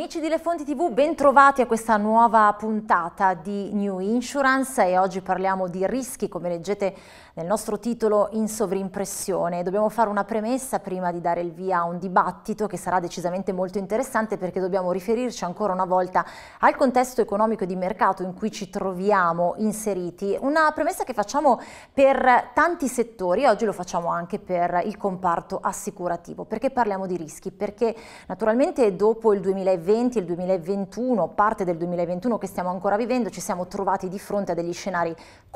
Amici di Le Fonti TV, bentrovati a questa nuova puntata di New Insurance e oggi parliamo di rischi, come leggete nel nostro titolo in sovrimpressione. Dobbiamo fare una premessa prima di dare il via a un dibattito che sarà decisamente molto interessante perché dobbiamo riferirci ancora una volta al contesto economico e di mercato in cui ci troviamo inseriti. Una premessa che facciamo per tanti settori e oggi lo facciamo anche per il comparto assicurativo. Perché parliamo di rischi? Perché naturalmente dopo il 2020 2020, il 2021, parte del 2021 che stiamo ancora vivendo, ci siamo trovati di fronte a degli scenari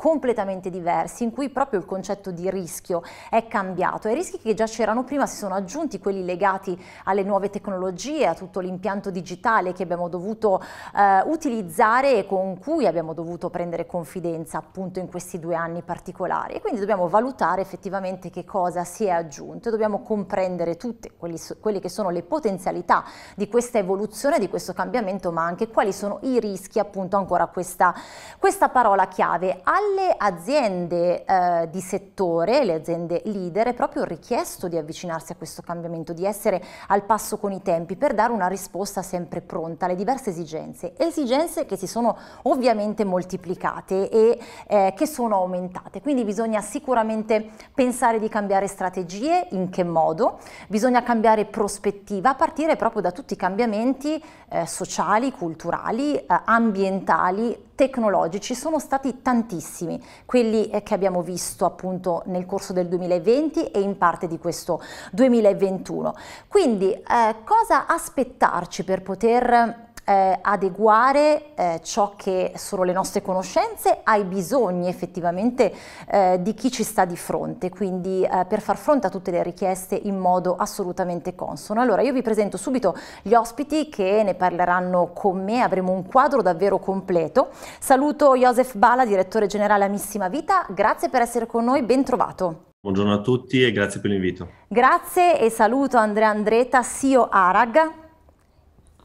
completamente diversi in cui proprio il concetto di rischio è cambiato. I rischi che già c'erano prima si sono aggiunti quelli legati alle nuove tecnologie, a tutto l'impianto digitale che abbiamo dovuto eh, utilizzare e con cui abbiamo dovuto prendere confidenza appunto in questi due anni particolari. E quindi dobbiamo valutare effettivamente che cosa si è aggiunto e dobbiamo comprendere tutte quelli, quelle che sono le potenzialità di questa evoluzione, di questo cambiamento, ma anche quali sono i rischi appunto ancora questa, questa parola chiave. Alla alle aziende eh, di settore, le aziende leader, è proprio richiesto di avvicinarsi a questo cambiamento, di essere al passo con i tempi per dare una risposta sempre pronta alle diverse esigenze, esigenze che si sono ovviamente moltiplicate e eh, che sono aumentate. Quindi bisogna sicuramente pensare di cambiare strategie, in che modo, bisogna cambiare prospettiva a partire proprio da tutti i cambiamenti eh, sociali, culturali, eh, ambientali, tecnologici sono stati tantissimi, quelli eh, che abbiamo visto appunto nel corso del 2020 e in parte di questo 2021. Quindi eh, cosa aspettarci per poter eh, adeguare eh, ciò che sono le nostre conoscenze ai bisogni effettivamente eh, di chi ci sta di fronte, quindi eh, per far fronte a tutte le richieste in modo assolutamente consono. Allora io vi presento subito gli ospiti che ne parleranno con me, avremo un quadro davvero completo. Saluto Josef Bala, direttore generale Amissima Vita, grazie per essere con noi, ben trovato. Buongiorno a tutti e grazie per l'invito. Grazie e saluto Andrea Andretta, CEO Arag.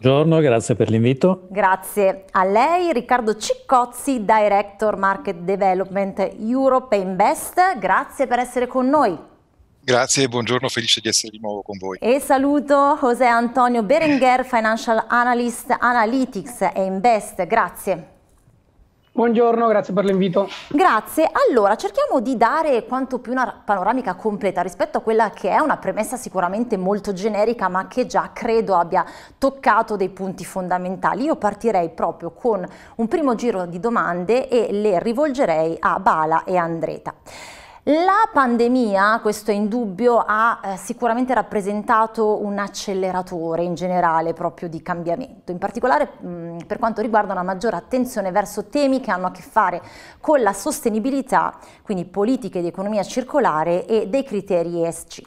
Buongiorno, grazie per l'invito. Grazie a lei, Riccardo Ciccozzi, Director Market Development Europe Invest. Grazie per essere con noi. Grazie, buongiorno, felice di essere di nuovo con voi. E saluto José Antonio Berenguer, Financial Analyst Analytics e Invest. Grazie. Buongiorno, grazie per l'invito. Grazie. Allora, cerchiamo di dare quanto più una panoramica completa rispetto a quella che è una premessa sicuramente molto generica, ma che già credo abbia toccato dei punti fondamentali. Io partirei proprio con un primo giro di domande e le rivolgerei a Bala e Andreta. La pandemia, questo è indubbio, ha eh, sicuramente rappresentato un acceleratore in generale proprio di cambiamento, in particolare mh, per quanto riguarda una maggiore attenzione verso temi che hanno a che fare con la sostenibilità, quindi politiche di economia circolare e dei criteri ESG.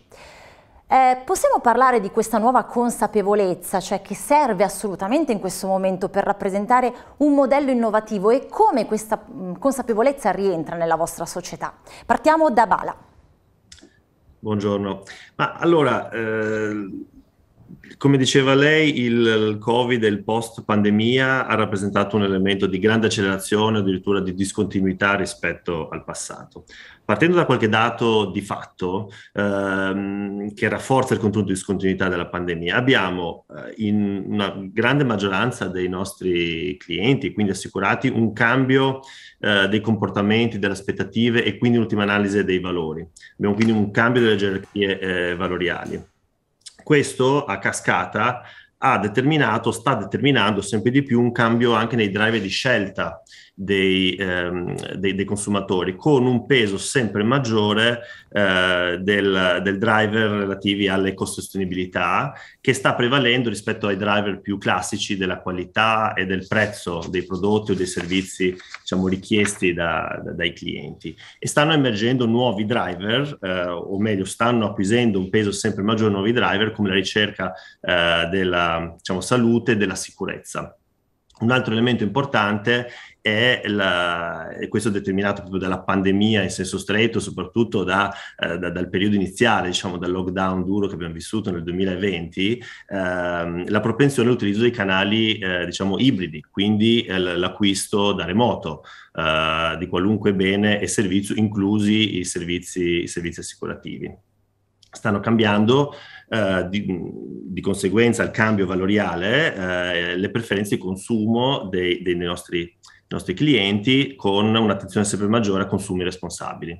Eh, possiamo parlare di questa nuova consapevolezza, cioè che serve assolutamente in questo momento per rappresentare un modello innovativo e come questa mm, consapevolezza rientra nella vostra società? Partiamo da Bala. Buongiorno. Ma allora, eh, come diceva lei, il Covid e il post pandemia ha rappresentato un elemento di grande accelerazione, addirittura di discontinuità rispetto al passato. Partendo da qualche dato di fatto ehm, che rafforza il contenuto di discontinuità della pandemia, abbiamo eh, in una grande maggioranza dei nostri clienti, quindi assicurati, un cambio eh, dei comportamenti, delle aspettative e quindi in ultima analisi dei valori. Abbiamo quindi un cambio delle gerarchie eh, valoriali. Questo a cascata ha determinato, sta determinando sempre di più un cambio anche nei driver di scelta dei, ehm, dei, dei, consumatori, con un peso sempre maggiore eh, del, del, driver relativi all'ecosostenibilità, che sta prevalendo rispetto ai driver più classici della qualità e del prezzo dei prodotti o dei servizi diciamo, richiesti da, da, dai clienti. E stanno emergendo nuovi driver, eh, o meglio, stanno acquisendo un peso sempre maggiore nuovi driver, come la ricerca eh, della diciamo, salute e della sicurezza. Un altro elemento importante è, la, è questo determinato proprio dalla pandemia in senso stretto, soprattutto da, eh, da, dal periodo iniziale, diciamo dal lockdown duro che abbiamo vissuto nel 2020, ehm, la propensione all'utilizzo dei canali eh, diciamo ibridi, quindi eh, l'acquisto da remoto eh, di qualunque bene e servizio, inclusi i servizi, i servizi assicurativi stanno cambiando, eh, di, di, conseguenza al cambio valoriale, eh, le preferenze di consumo dei, dei nostri nostri clienti con un'attenzione sempre maggiore a consumi responsabili.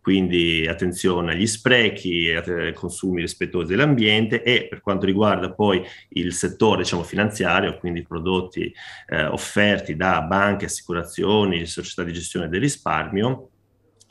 Quindi attenzione agli sprechi, ai consumi rispettosi dell'ambiente e per quanto riguarda poi il settore diciamo, finanziario, quindi prodotti eh, offerti da banche, assicurazioni, società di gestione del risparmio,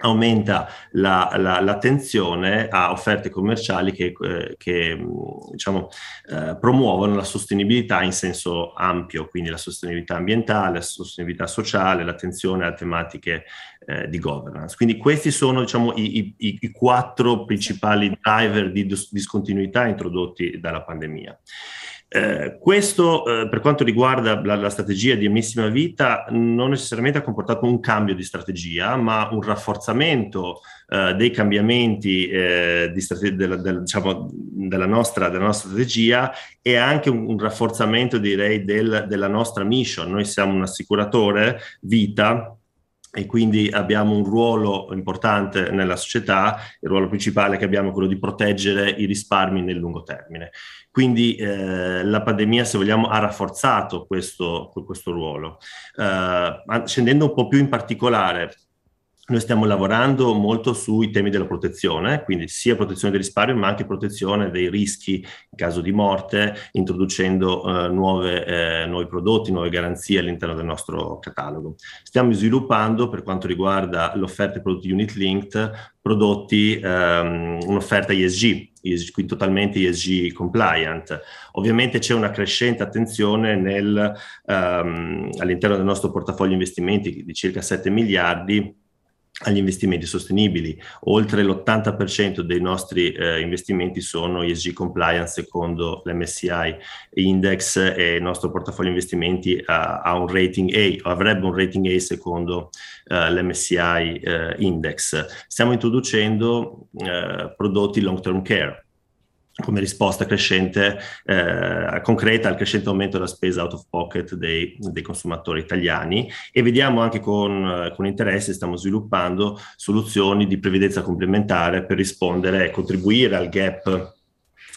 aumenta la, la, l'attenzione a offerte commerciali che, eh, che mm, diciamo, eh, promuovono la sostenibilità in senso ampio, quindi la sostenibilità ambientale, la sostenibilità sociale, l'attenzione a tematiche eh, di governance. Quindi questi sono diciamo, i, i, i quattro principali driver di discontinuità introdotti dalla pandemia. Eh, questo eh, per quanto riguarda la, la, strategia di Emissima Vita non necessariamente ha comportato un cambio di strategia, ma un rafforzamento eh, dei cambiamenti eh, strate- della, della, diciamo, della, nostra, della, nostra, strategia e anche un, un rafforzamento direi del, della nostra mission. Noi siamo un assicuratore vita e quindi abbiamo un ruolo importante nella società, il ruolo principale che abbiamo è quello di proteggere i risparmi nel lungo termine. Quindi eh, la pandemia, se vogliamo, ha rafforzato questo, questo ruolo. Eh, scendendo un po' più in particolare, noi stiamo lavorando molto sui temi della protezione, quindi sia protezione del risparmio ma anche protezione dei rischi in caso di morte, introducendo eh, nuove, eh, nuovi prodotti, nuove garanzie all'interno del nostro catalogo. Stiamo sviluppando per quanto riguarda l'offerta di prodotti unit linked, prodotti, ehm, un'offerta ISG, quindi totalmente ISG compliant. Ovviamente c'è una crescente attenzione nel, ehm, all'interno del nostro portafoglio investimenti di circa 7 miliardi agli investimenti sostenibili. Oltre l'80% dei nostri eh, investimenti sono ESG compliance secondo l'MSI index e il nostro portafoglio investimenti uh, ha, un rating A o avrebbe un rating A secondo uh, eh, l'MSCI uh, eh, index. Stiamo introducendo eh, prodotti long term care come risposta crescente, eh, concreta al crescente aumento della spesa out of pocket dei, dei consumatori italiani e vediamo anche con, eh, con, interesse, stiamo sviluppando soluzioni di previdenza complementare per rispondere e contribuire al gap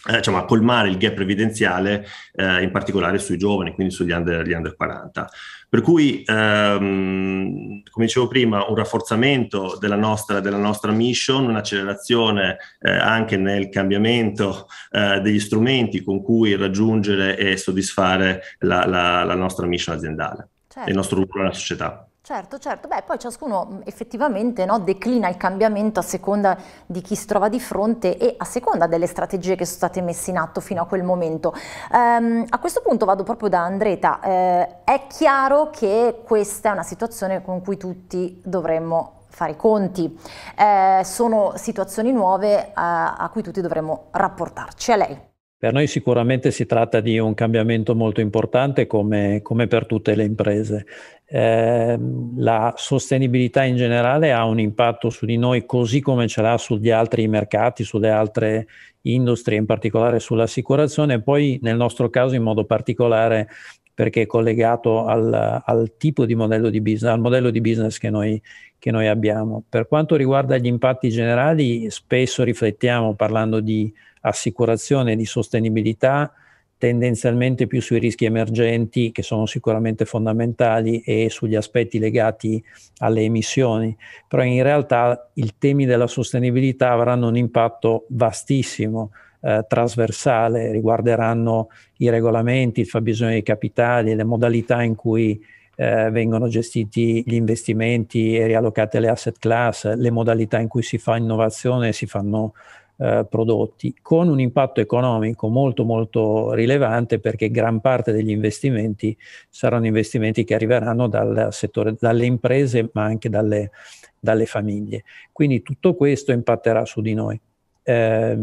eh, diciamo, a colmare il gap previdenziale, eh, in particolare sui giovani, quindi sugli under, under 40. Per cui, ehm, come dicevo prima, un rafforzamento della nostra, della nostra mission, un'accelerazione eh, anche nel cambiamento eh, degli strumenti con cui raggiungere e soddisfare la, la, la nostra mission aziendale, certo. il nostro ruolo nella società. Certo, certo. Beh, poi ciascuno mm, effettivamente no, declina il cambiamento a seconda di chi si trova di fronte e a seconda delle strategie che sono state messe in atto fino a quel momento. Ehm, a questo punto vado proprio da Andreta. Eh, è chiaro che questa è una situazione con cui tutti dovremmo fare i conti. Eh, sono situazioni nuove a, eh, a cui tutti dovremmo rapportarci. A lei. Per noi sicuramente si tratta di un cambiamento molto importante come, come per tutte le imprese. Eh, la sostenibilità in generale ha un impatto su di noi così come ce l'ha sugli altri mercati, sulle altre industrie, in particolare sull'assicurazione, poi nel nostro caso in modo particolare perché è collegato al, al tipo di modello di business, al modello di business che noi, che noi abbiamo. Per quanto riguarda gli impatti generali, spesso riflettiamo parlando di assicurazione, e di sostenibilità, tendenzialmente più sui rischi emergenti che sono sicuramente fondamentali e sugli aspetti legati alle emissioni, però in realtà i temi della sostenibilità avranno un impatto vastissimo eh, trasversale, riguarderanno i regolamenti, il fabbisogno di capitali, le modalità in cui eh, vengono gestiti gli investimenti e riallocate le asset class, le modalità in cui si fa innovazione e si fanno eh, prodotti, con un impatto economico molto molto rilevante perché gran parte degli investimenti saranno investimenti che arriveranno dal settore, dalle imprese ma anche dalle, dalle famiglie. Quindi tutto questo impatterà su di noi. Eh,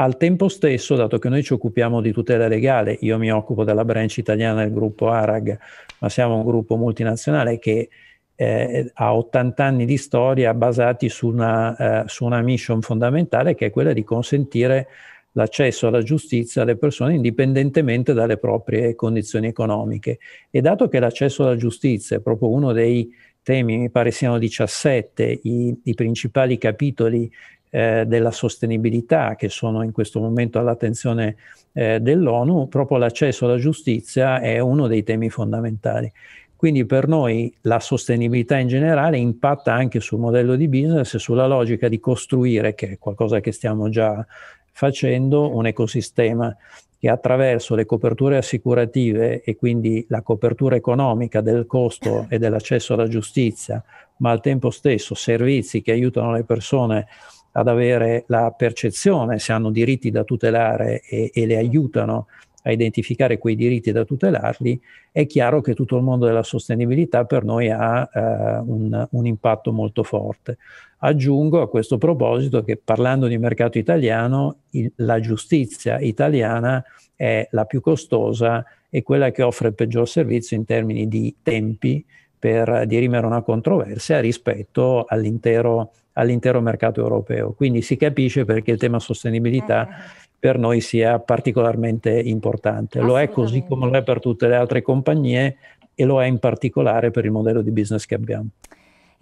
al tempo stesso, dato che noi ci occupiamo di tutela legale, io mi occupo della branch italiana del gruppo ARAG, ma siamo un gruppo multinazionale che eh, ha 80 anni di storia basati su una, eh, su una mission fondamentale che è quella di consentire l'accesso alla giustizia alle persone indipendentemente dalle proprie condizioni economiche. E dato che l'accesso alla giustizia è proprio uno dei temi, mi pare siano 17 i, i principali capitoli eh, della sostenibilità che sono in questo momento all'attenzione eh, dell'ONU, proprio l'accesso alla giustizia è uno dei temi fondamentali. Quindi per noi la sostenibilità in generale impatta anche sul modello di business e sulla logica di costruire, che è qualcosa che stiamo già facendo, un ecosistema che attraverso le coperture assicurative e quindi la copertura economica del costo e dell'accesso alla giustizia, ma al tempo stesso servizi che aiutano le persone a ad avere la percezione se hanno diritti da tutelare e, e le aiutano a identificare quei diritti da tutelarli, è chiaro che tutto il mondo della sostenibilità per noi ha eh, un, un, impatto molto forte. Aggiungo a questo proposito che parlando di mercato italiano, il, la giustizia italiana è la più costosa e quella che offre il peggior servizio in termini di tempi per dirimere una controversia rispetto all'intero, all'intero mercato europeo. Quindi si capisce perché il tema sostenibilità mm. per noi sia particolarmente importante. Lo è così come lo è per tutte le altre compagnie e lo è in particolare per il modello di business che abbiamo.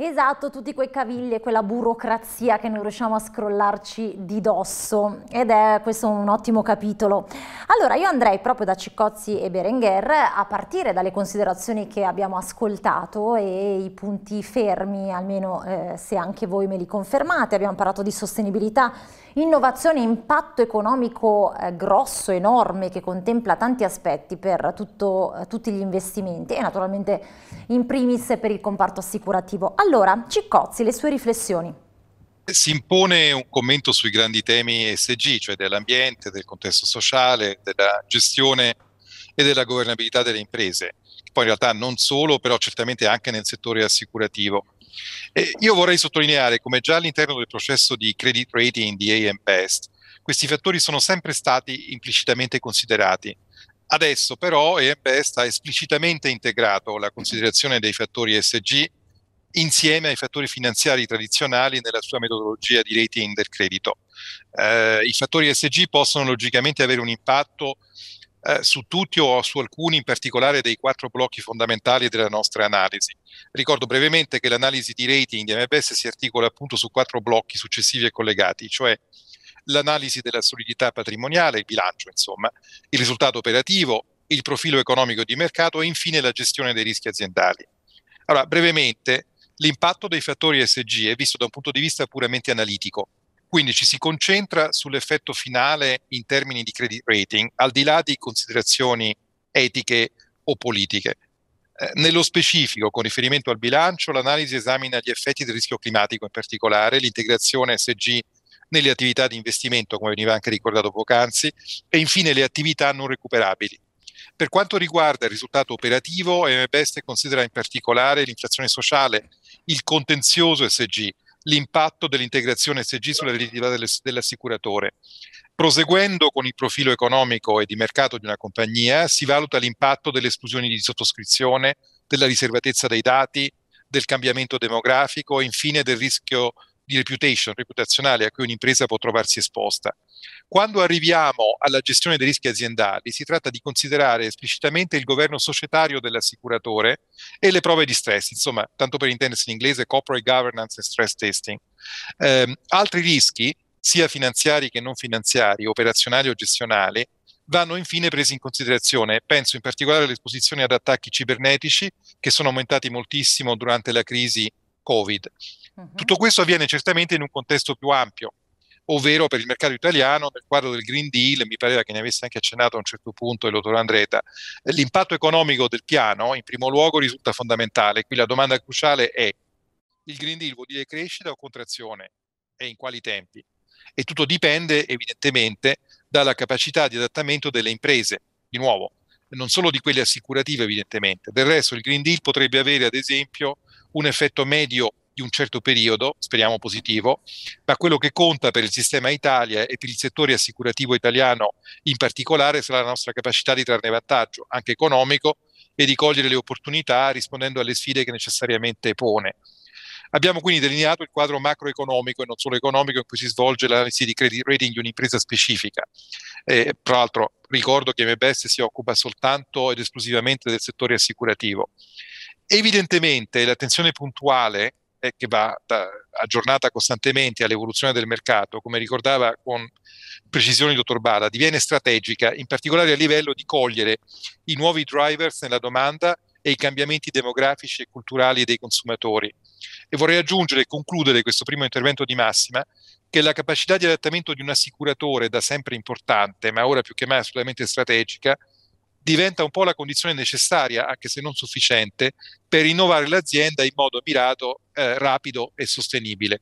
Esatto, tutti quei cavilli e quella burocrazia che non riusciamo a scrollarci di dosso ed è questo un ottimo capitolo. Allora io andrei proprio da Ciccozzi e Berenguer a partire dalle considerazioni che abbiamo ascoltato e i punti fermi, almeno eh, se anche voi me li confermate, abbiamo parlato di sostenibilità, innovazione, impatto economico eh, grosso, enorme che contempla tanti aspetti per tutto, eh, tutti gli investimenti e naturalmente in primis per il comparto assicurativo. Allora, allora, Ciccozzi, le sue riflessioni. Si impone un commento sui grandi temi ESG, cioè dell'ambiente, del contesto sociale, della gestione e della governabilità delle imprese, poi in realtà non solo, però certamente anche nel settore assicurativo. E io vorrei sottolineare come già all'interno del processo di credit rating di AM Best, questi fattori sono sempre stati implicitamente considerati. Adesso però AM Best ha esplicitamente integrato la considerazione dei fattori SG insieme ai fattori finanziari tradizionali nella sua metodologia di rating del credito. Eh, I fattori SG possono logicamente avere un impatto eh, su tutti o su alcuni in particolare dei quattro blocchi fondamentali della nostra analisi. Ricordo brevemente che l'analisi di rating di MBS si articola appunto su quattro blocchi successivi e collegati, cioè l'analisi della solidità patrimoniale, il bilancio insomma, il risultato operativo, il profilo economico di mercato e infine la gestione dei rischi aziendali. Allora, brevemente, l'impatto dei fattori SG è visto da un punto di vista puramente analitico, quindi ci si concentra sull'effetto finale in termini di credit rating, al di là di considerazioni etiche o politiche. Eh, nello specifico, con riferimento al bilancio, l'analisi esamina gli effetti del rischio climatico in particolare, l'integrazione SG nelle attività di investimento, come veniva anche ricordato poc'anzi, e infine le attività non recuperabili. Per quanto riguarda il risultato operativo, MBEST considera in particolare l'inflazione sociale il contenzioso SG, l'impatto dell'integrazione SG sulla redditività dell'assicuratori. Proseguendo con il profilo economico e di mercato di una compagnia, si valuta l'impatto delle esclusioni di sottoscrizione, della riservatezza dei dati, del cambiamento demografico e infine del rischio di reputation reputazionale a cui un'impresa può trovarsi esposta. Quando arriviamo alla gestione dei rischi aziendali, si tratta di considerare esplicitamente il governo societario dell'assicuratore e le prove di stress, insomma, tanto per intendersi in inglese, corporate governance e stress testing. Eh, altri rischi, sia finanziari che non finanziari, operazionali o gestionali, vanno infine presi in considerazione. Penso in particolare all'esposizione ad attacchi cibernetici che sono aumentati moltissimo durante la crisi Covid. Tutto questo avviene certamente in un contesto più ampio, ovvero per il mercato italiano, nel quadro del Green Deal, mi pareva che ne avesse anche accennato a un certo punto il dottor Andretta, eh, l'impatto economico del piano in primo luogo risulta fondamentale. Qui la domanda cruciale è il Green Deal vuol dire crescita o contrazione e in quali tempi? E tutto dipende evidentemente dalla capacità di adattamento delle imprese, di nuovo, non solo di quelle assicurative evidentemente. Del resto il Green Deal potrebbe avere ad esempio un effetto medio di un certo periodo, speriamo positivo, ma quello che conta per il sistema Italia e per il settore assicurativo italiano in particolare sarà la nostra capacità di trarne vantaggio, anche economico, e di cogliere le opportunità rispondendo alle sfide che necessariamente pone. Abbiamo quindi delineato il quadro macroeconomico e non solo economico in cui si svolge l'analisi di credit rating di un'impresa specifica. Eh, tra l'altro ricordo che MBS si occupa soltanto ed esclusivamente del settore assicurativo. Evidentemente l'attenzione puntuale eh, che va da, aggiornata costantemente all'evoluzione del mercato, come ricordava con precisione il dottor Bada, diviene strategica, in particolare a livello di cogliere i nuovi drivers nella domanda e i cambiamenti demografici e culturali dei consumatori. E vorrei aggiungere e concludere questo primo intervento di Massima che la capacità di adattamento di un assicuratore da sempre importante, ma ora più che mai assolutamente strategica, diventa un po' la condizione necessaria, anche se non sufficiente, per rinnovare l'azienda in modo mirato, eh, rapido e sostenibile.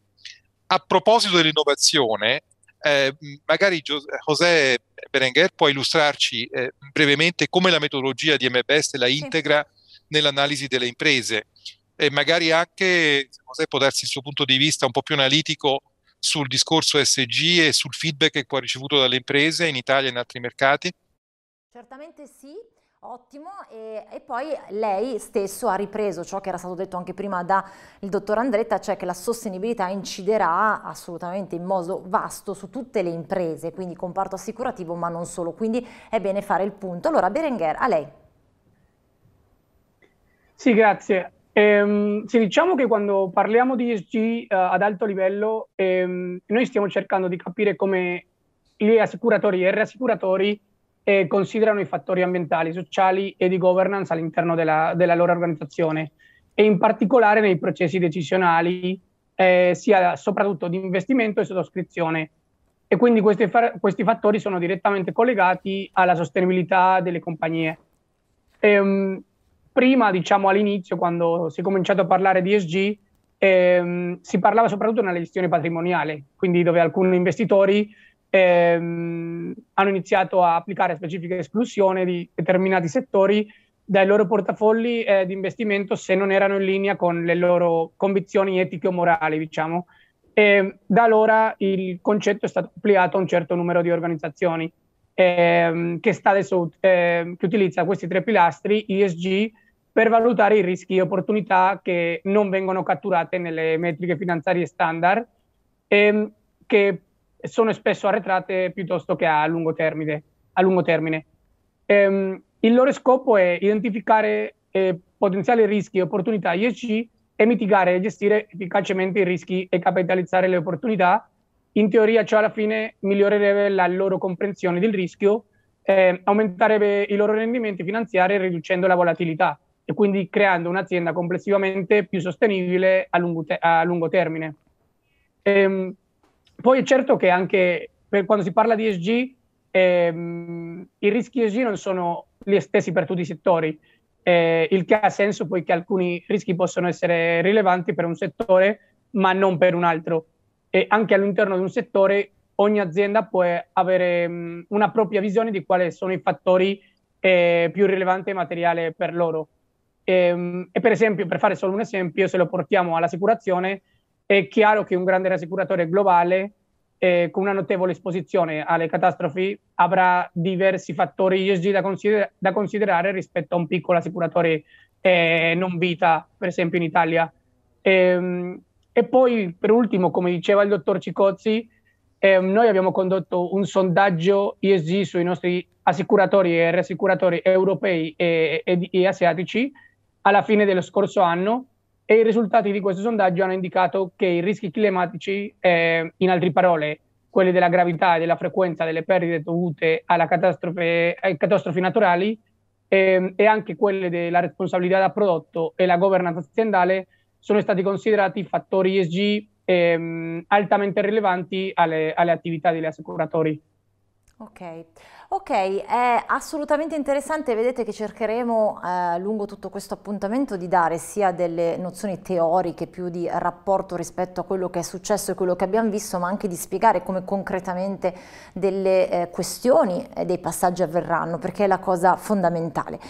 A proposito dell'innovazione, eh, magari José Berenguer può illustrarci eh, brevemente come la metodologia di MBS la integra sì. nell'analisi delle imprese e magari anche José può darsi il suo punto di vista un po' più analitico sul discorso SG e sul feedback che ha ricevuto dalle imprese in Italia e in altri mercati. Certamente sì, ottimo. E, e, poi lei stesso ha ripreso ciò che era stato detto anche prima dal dottor Andretta, cioè che la sostenibilità inciderà assolutamente in modo vasto su tutte le imprese, quindi comparto assicurativo ma non solo, quindi è bene fare il punto. Allora Berenguer, a lei. Sì, grazie. Ehm, sì, diciamo che quando parliamo di ESG eh, ad alto livello, ehm, noi stiamo cercando di capire come gli assicuratori e i rassicuratori eh, considerano i fattori ambientali, sociali e di governance all'interno della, della loro organizzazione e in particolare nei processi decisionali, eh, sia soprattutto di investimento e sottoscrizione. E quindi questi, far- questi fattori sono direttamente collegati alla sostenibilità delle compagnie. E, um, prima, diciamo all'inizio, quando si è cominciato a parlare di ESG, ehm, si parlava soprattutto nella gestione patrimoniale, quindi dove alcuni investitori ehm, hanno iniziato a applicare specifiche esclusioni di determinati settori dai loro portafogli eh, di investimento se non erano in linea con le loro convinzioni etiche o morali, diciamo. E da allora il concetto è stato ampliato a un certo numero di organizzazioni ehm, che, adesso, ehm, che utilizza questi tre pilastri ESG per valutare i rischi e opportunità che non vengono catturate nelle metriche finanziarie standard, ehm, che sono spesso arretrate piuttosto che a lungo termine. A lungo termine. Ehm, il loro scopo è identificare eh, potenziali rischi e opportunità ISG e mitigare e gestire efficacemente i rischi e capitalizzare le opportunità. In teoria ciò alla fine migliorerebbe la loro comprensione del rischio, eh, aumenterebbe i loro rendimenti finanziari riducendo la volatilità e quindi creando un'azienda complessivamente più sostenibile a lungo, te- a lungo termine. Ehm, poi è certo che anche per, quando si parla di ESG, ehm, i rischi ESG non sono gli stessi per tutti i settori, eh, il che ha senso poiché alcuni rischi possono essere rilevanti per un settore ma non per un altro. E anche all'interno di un settore ogni azienda può avere mh, una propria visione di quali sono i fattori eh, più rilevanti e materiale per loro. E, ehm, e per esempio, per fare solo un esempio, se lo portiamo all'assicurazione, è chiaro che un grande rassicuratore globale eh, con una notevole esposizione alle catastrofi avrà diversi fattori ESG da, consider- da considerare rispetto a un piccolo assicuratore eh, non vita, per esempio in Italia. Ehm, e poi, per ultimo, come diceva il dottor Cicozzi, ehm, noi abbiamo condotto un sondaggio ESG sui nostri assicuratori e rassicuratori europei e, e, e asiatici alla fine dello scorso anno e i risultati di questo sondaggio hanno indicato che i rischi climatici, eh, in altre parole, quelli della gravità e della frequenza delle perdite dovute alle catastrofi naturali eh, e anche quelle della responsabilità da prodotto e la governance aziendale sono stati considerati fattori ESG ehm, altamente rilevanti alle, alle attività degli assicuratori. Ok. Ok, è assolutamente interessante, vedete che cercheremo eh, lungo tutto questo appuntamento di dare sia delle nozioni teoriche più di rapporto rispetto a quello che è successo e quello che abbiamo visto, ma anche di spiegare come concretamente delle eh, questioni e dei passaggi avverranno, perché è la cosa fondamentale.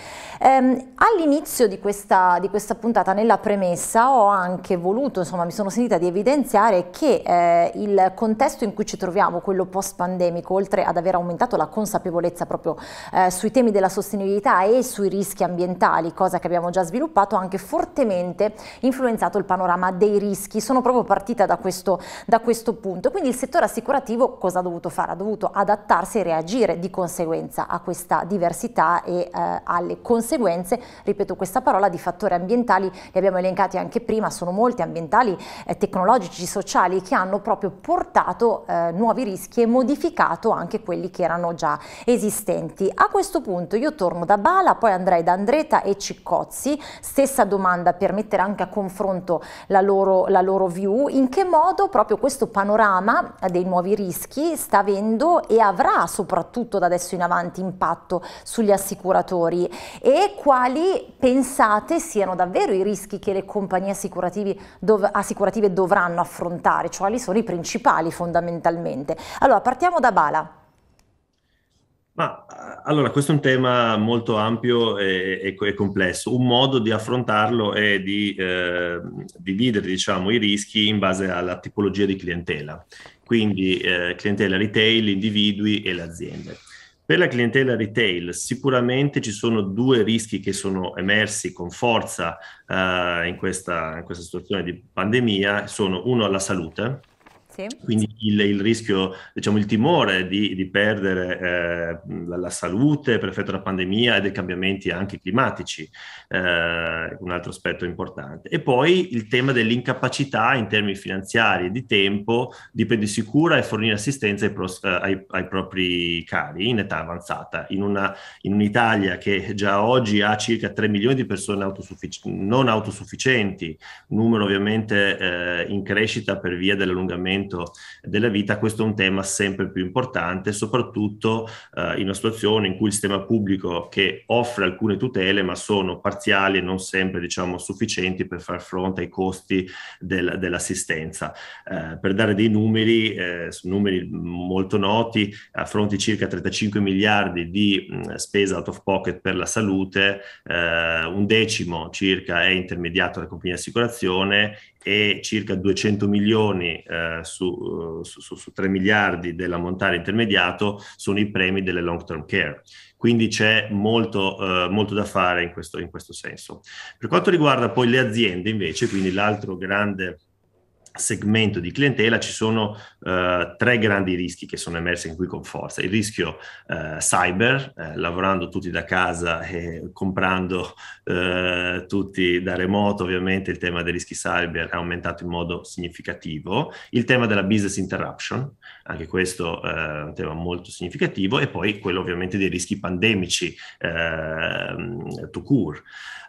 Ehm, all'inizio di questa, di questa, puntata, nella premessa, ho anche voluto, insomma mi sono sentita di evidenziare che eh, il contesto in cui ci troviamo, quello post-pandemico, oltre ad aver aumentato la consapevolezza, consapevolezza proprio eh, sui temi della sostenibilità e sui rischi ambientali, cosa che abbiamo già sviluppato, ha anche fortemente influenzato il panorama dei rischi. Sono proprio partita da questo, da questo punto. Quindi il settore assicurativo cosa ha dovuto fare? Ha dovuto adattarsi e reagire di conseguenza a questa diversità e eh, alle conseguenze, ripeto questa parola, di fattori ambientali, li abbiamo elencati anche prima, sono molti ambientali, eh, tecnologici, sociali, che hanno proprio portato eh, nuovi rischi e modificato anche quelli che erano già esistenti. A questo punto io torno da Bala, poi andrei da Andretta e Ciccozzi, stessa domanda per mettere anche a confronto la loro, la loro view, in che modo proprio questo panorama dei nuovi rischi sta avendo e avrà soprattutto da adesso in avanti impatto sugli assicuratori e quali pensate siano davvero i rischi che le compagnie assicurative, dov assicurative dovranno affrontare, cioè quali sono i principali fondamentalmente. Allora partiamo da Bala. Ma eh, allora, questo è un tema molto ampio e, e, e complesso. Un modo di affrontarlo è di eh, dividere diciamo, i rischi in base alla tipologia di clientela, quindi eh, clientela retail, individui e le aziende. Per la clientela retail sicuramente ci sono due rischi che sono emersi con forza eh, in, questa, in questa situazione di pandemia, sono uno alla salute, sì. Quindi il, il, rischio, diciamo il timore di, di perdere eh, la, la, salute per effetto della pandemia e dei cambiamenti anche climatici, eh, un altro aspetto importante. E poi il tema dell'incapacità in termini finanziari e di tempo di prendersi cura e fornire assistenza ai, pros, eh, ai, ai propri cari in età avanzata, in, una, in un'Italia che già oggi ha circa 3 milioni di persone autosuffic- non autosufficienti, numero ovviamente eh, in crescita per via dell'allungamento momento della vita, questo è un tema sempre più importante, soprattutto eh, in una situazione in cui il sistema pubblico che offre alcune tutele ma sono parziali e non sempre diciamo, sufficienti per far fronte ai costi del, dell'assistenza. Eh, per dare dei numeri, eh, numeri molto noti, affronti circa 35 miliardi di mh, spesa out of pocket per la salute, eh, un decimo circa è intermediato dalla compagnia di assicurazione, e circa 200 milioni eh, eh, su, su, su, 3 miliardi dell'ammontare intermediato sono i premi delle long term care. Quindi c'è molto, eh, molto da fare in questo, in questo senso. Per quanto riguarda poi le aziende invece, quindi l'altro grande segmento di clientela ci sono uh, tre grandi rischi che sono emersi qui con forza. Il rischio uh, cyber, eh, lavorando tutti da casa e comprando uh, tutti da remoto, ovviamente il tema dei rischi cyber è aumentato in modo significativo. Il tema della business interruption, anche questo è un tema molto significativo, e poi quello ovviamente dei rischi pandemici, eh, to cure.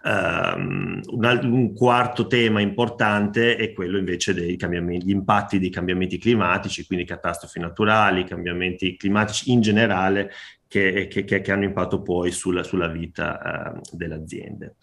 Um, un, un quarto tema importante è quello invece dei gli impatti dei cambiamenti climatici, quindi catastrofi naturali, cambiamenti climatici in generale che, che, che, hanno impatto poi sulla, sulla vita uh, eh, delle aziende.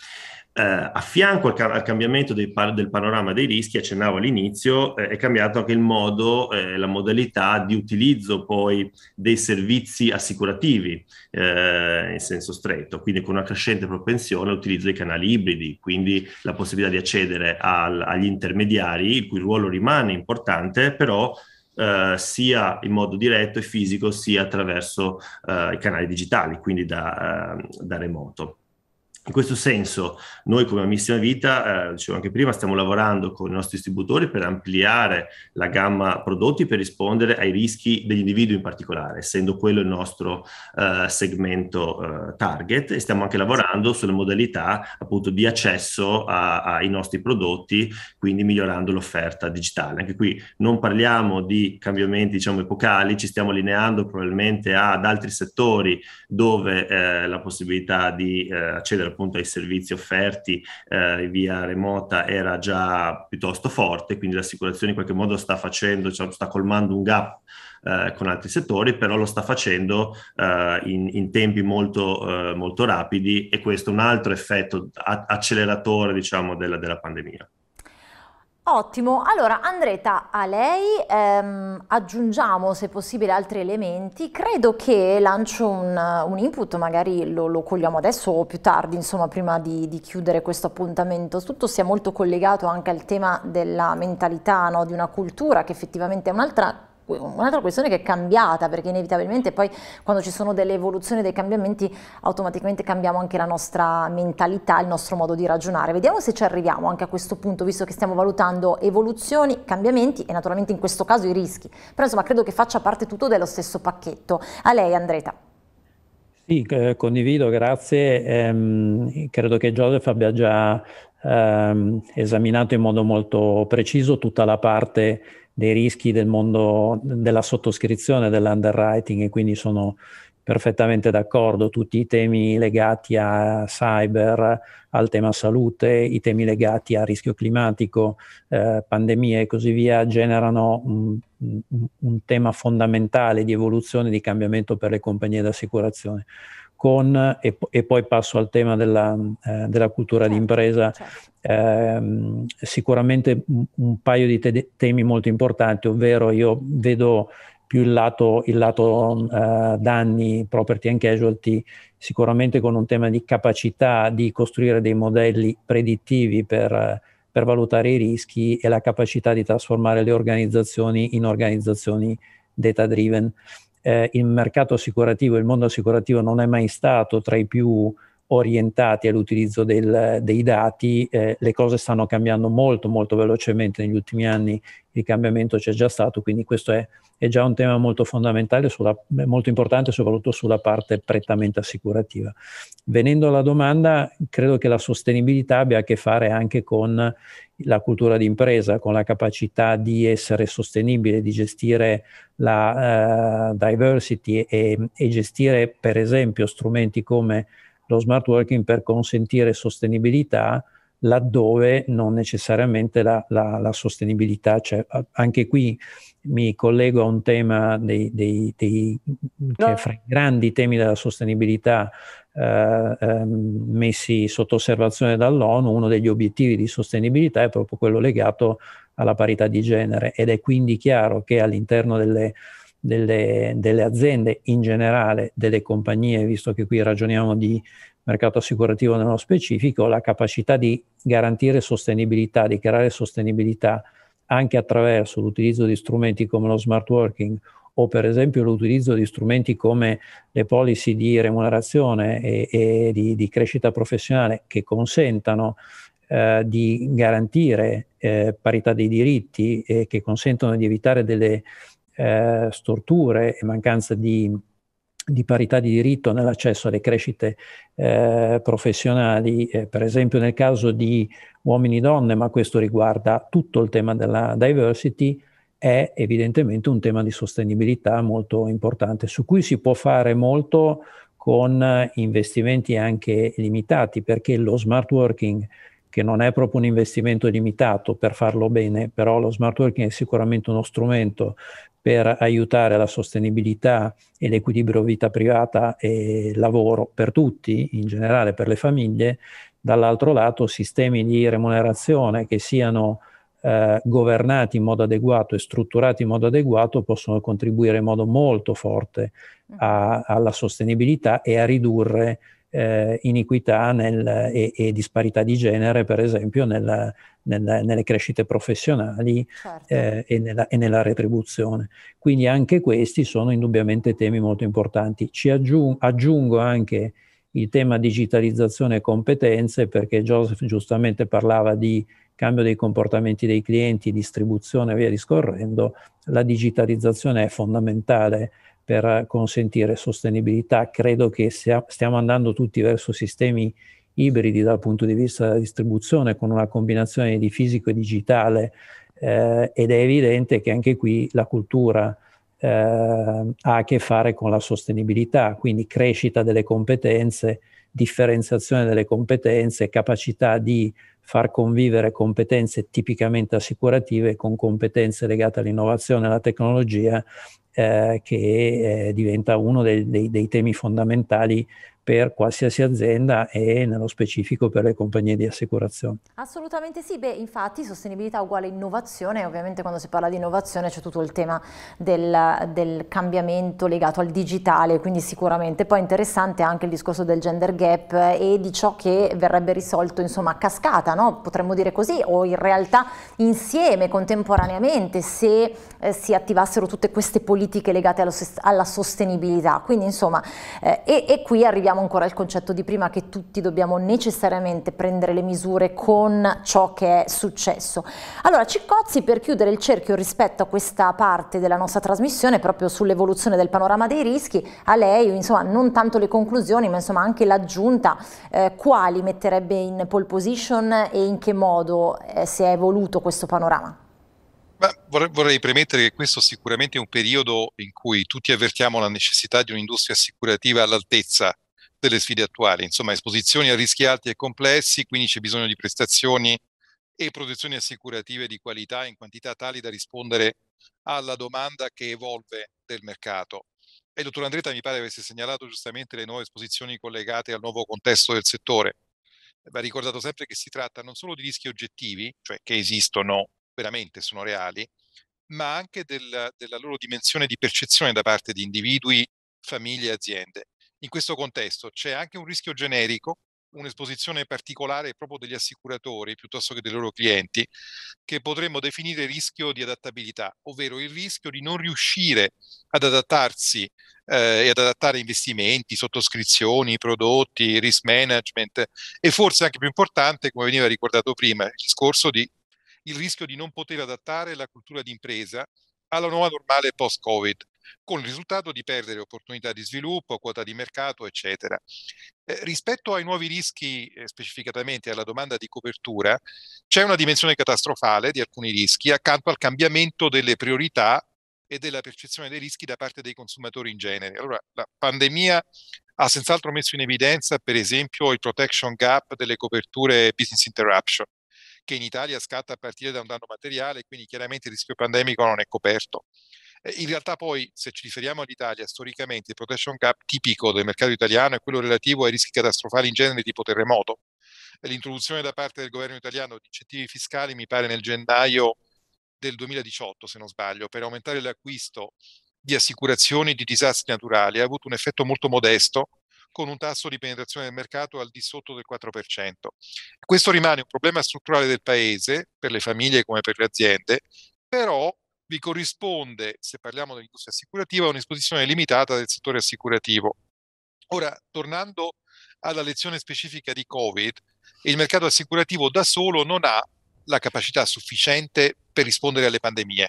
Uh, a fianco al, ca- al cambiamento par- del panorama dei rischi, accennavo all'inizio, eh, è cambiato anche il modo, eh, la modalità di utilizzo poi dei servizi assicurativi eh, in senso stretto, quindi con una crescente propensione all'utilizzo dei canali ibridi, quindi la possibilità di accedere al- agli intermediari, il cui ruolo rimane importante, però eh, sia in modo diretto e fisico sia attraverso eh, i canali digitali, quindi da, eh, da remoto. In questo senso, noi come Missione Vita, eh, dicevo anche prima, stiamo lavorando con i nostri distributori per ampliare la gamma prodotti per rispondere ai rischi degli individui in particolare, essendo quello il nostro eh, segmento eh, target e stiamo anche lavorando sulle modalità appunto di accesso a, ai nostri prodotti, quindi migliorando l'offerta digitale. Anche qui non parliamo di cambiamenti diciamo epocali, ci stiamo allineando probabilmente ad altri settori dove eh, la possibilità di eh, accedere appunto ai servizi offerti eh, via remota era già piuttosto forte, quindi l'assicurazione in qualche modo sta facendo, cioè, sta colmando un gap eh, con altri settori, però lo sta facendo eh, in, in, tempi molto, eh, molto rapidi e questo è un altro effetto acceleratore diciamo, della, della pandemia. Ottimo, allora Andretta, a lei ehm, aggiungiamo se possibile altri elementi, credo che lancio un, un input, magari lo, lo, cogliamo adesso o più tardi, insomma prima di, di, chiudere questo appuntamento, tutto sia molto collegato anche al tema della mentalità, no? di una cultura che effettivamente è un'altra un'altra questione che è cambiata perché inevitabilmente poi quando ci sono delle evoluzioni, dei cambiamenti automaticamente cambiamo anche la nostra mentalità, il nostro modo di ragionare. Vediamo se ci arriviamo anche a questo punto visto che stiamo valutando evoluzioni, cambiamenti e naturalmente in questo caso i rischi, però insomma credo che faccia parte tutto dello stesso pacchetto. A lei Andreta. Sì, eh, condivido, grazie. Eh, credo che Joseph abbia già eh, esaminato in modo molto preciso tutta la parte dei rischi del mondo della sottoscrizione, dell'underwriting e quindi sono perfettamente d'accordo, tutti i temi legati a cyber, al tema salute, i temi legati a rischio climatico, eh, pandemie e così via, generano un, un, un tema fondamentale di evoluzione e di cambiamento per le compagnie d'assicurazione con, e, e, poi passo al tema della, eh, della cultura certo, d'impresa, certo. Eh, sicuramente un, paio di te- temi molto importanti, ovvero io vedo più il lato, il lato eh, danni, property and casualty, sicuramente con un tema di capacità di costruire dei modelli predittivi per, per valutare i rischi e la capacità di trasformare le organizzazioni in organizzazioni data driven eh, il mercato assicurativo, il mondo assicurativo non è mai stato tra i più orientati all'utilizzo del, dei dati, eh, le cose stanno cambiando molto molto velocemente negli ultimi anni, il cambiamento c'è già stato, quindi questo è, è già un tema molto fondamentale, sulla, molto importante soprattutto sulla parte prettamente assicurativa. Venendo alla domanda, credo che la sostenibilità abbia a che fare anche con la cultura d'impresa, con la capacità di essere sostenibile, di gestire la uh, diversity e, e gestire per esempio strumenti come lo smart working per consentire sostenibilità laddove non necessariamente la, la, la sostenibilità c'è. Cioè, anche qui mi collego a un tema dei, dei, dei no. grandi temi della sostenibilità eh, ehm, messi sotto osservazione dall'ONU, uno degli obiettivi di sostenibilità è proprio quello legato alla parità di genere ed è quindi chiaro che all'interno delle, delle, delle aziende in generale, delle compagnie, visto che qui ragioniamo di mercato assicurativo nello specifico, la capacità di garantire sostenibilità, di creare sostenibilità anche attraverso l'utilizzo di strumenti come lo smart working o per esempio l'utilizzo di strumenti come le policy di remunerazione e, e di, di, crescita professionale che consentano eh, di garantire eh, parità dei diritti e che consentono di evitare delle eh, storture e mancanza di, di parità di diritto nell'accesso alle crescite eh, professionali, eh, per esempio nel caso di uomini e donne, ma questo riguarda tutto il tema della diversity, è evidentemente un tema di sostenibilità molto importante, su cui si può fare molto con investimenti anche limitati, perché lo smart working, che non è proprio un investimento limitato per farlo bene, però lo smart working è sicuramente uno strumento per aiutare la sostenibilità e l'equilibrio vita privata e lavoro per tutti, in generale per le famiglie, dall'altro lato sistemi di remunerazione che siano eh, governati in modo adeguato e strutturati in modo adeguato possono contribuire in modo molto forte mm. a, alla sostenibilità e a ridurre eh, iniquità nel, e, e, disparità di genere, per esempio, nella, nella, nelle crescite professionali certo. eh, e, nella, e, nella, retribuzione. Quindi anche questi sono indubbiamente temi molto importanti. Ci aggiung- aggiungo anche il tema digitalizzazione e competenze, perché Joseph giustamente parlava di cambio dei comportamenti dei clienti, distribuzione e via discorrendo, la digitalizzazione è fondamentale per consentire sostenibilità. Credo che stiamo andando tutti verso sistemi ibridi dal punto di vista della distribuzione con una combinazione di fisico e digitale eh, ed è evidente che anche qui la cultura eh, ha a che fare con la sostenibilità, quindi crescita delle competenze, differenziazione delle competenze, capacità di far convivere competenze tipicamente assicurative con competenze legate all'innovazione e alla tecnologia, eh, che eh, diventa uno dei, dei, dei temi fondamentali per qualsiasi azienda e nello specifico per le compagnie di assicurazione. Assolutamente sì, beh infatti sostenibilità uguale innovazione, ovviamente quando si parla di innovazione c'è tutto il tema del, del, cambiamento legato al digitale, quindi sicuramente poi interessante anche il discorso del gender gap e di ciò che verrebbe risolto insomma a cascata, no? potremmo dire così, o in realtà insieme, contemporaneamente, se eh, si attivassero tutte queste politiche legate allo, alla sostenibilità. Quindi insomma, eh, e, e qui arriviamo abbiamo ancora il concetto di prima che tutti dobbiamo necessariamente prendere le misure con ciò che è successo. Allora Ciccozzi per chiudere il cerchio rispetto a questa parte della nostra trasmissione proprio sull'evoluzione del panorama dei rischi, a lei insomma non tanto le conclusioni ma insomma anche l'aggiunta eh, quali metterebbe in pole position e in che modo eh, si è evoluto questo panorama? Vorrei, vorrei, premettere che questo sicuramente è un periodo in cui tutti avvertiamo la necessità di un'industria assicurativa all'altezza delle sfide attuali, insomma esposizioni a rischi alti e complessi, quindi c'è bisogno di prestazioni e protezioni assicurative di qualità in quantità tali da rispondere alla domanda che evolve del mercato. E il dottor Andretta mi pare avesse segnalato giustamente le nuove esposizioni collegate al nuovo contesto del settore. Va ricordato sempre che si tratta non solo di rischi oggettivi, cioè che esistono veramente, sono reali, ma anche del, della loro dimensione di percezione da parte di individui, famiglie e aziende in questo contesto c'è anche un rischio generico, un'esposizione particolare proprio degli assicuratori piuttosto che dei loro clienti, che potremmo definire rischio di adattabilità, ovvero il rischio di non riuscire ad adattarsi eh, e ad adattare investimenti, sottoscrizioni, prodotti, risk management e forse anche più importante, come veniva ricordato prima, il discorso di il rischio di non poter adattare la cultura di impresa alla nuova normale post-Covid con il risultato di perdere opportunità di sviluppo, quota di mercato, eccetera. Eh, rispetto ai nuovi rischi, eh, specificatamente alla domanda di copertura, c'è una dimensione catastrofale di alcuni rischi accanto al cambiamento delle priorità e della percezione dei rischi da parte dei consumatori in genere. Allora, la pandemia ha senz'altro messo in evidenza, per esempio, il protection gap delle coperture business interruption, che in Italia scatta a partire da un danno materiale, quindi chiaramente il rischio pandemico non è coperto. In realtà poi, se ci riferiamo all'Italia, storicamente il protection gap tipico del mercato italiano è quello relativo ai rischi catastrofali in genere tipo terremoto. L'introduzione da parte del governo italiano di incentivi fiscali mi pare nel gennaio del 2018, se non sbaglio, per aumentare l'acquisto di assicurazioni di disastri naturali ha avuto un effetto molto modesto con un tasso di penetrazione del mercato al di sotto del 4%. Questo rimane un problema strutturale del Paese, per le famiglie come per le aziende, però vi corrisponde, se parliamo dell'industria assicurativa, un'esposizione limitata del settore assicurativo. Ora, tornando alla lezione specifica di Covid, il mercato assicurativo da solo non ha la capacità sufficiente per rispondere alle pandemie.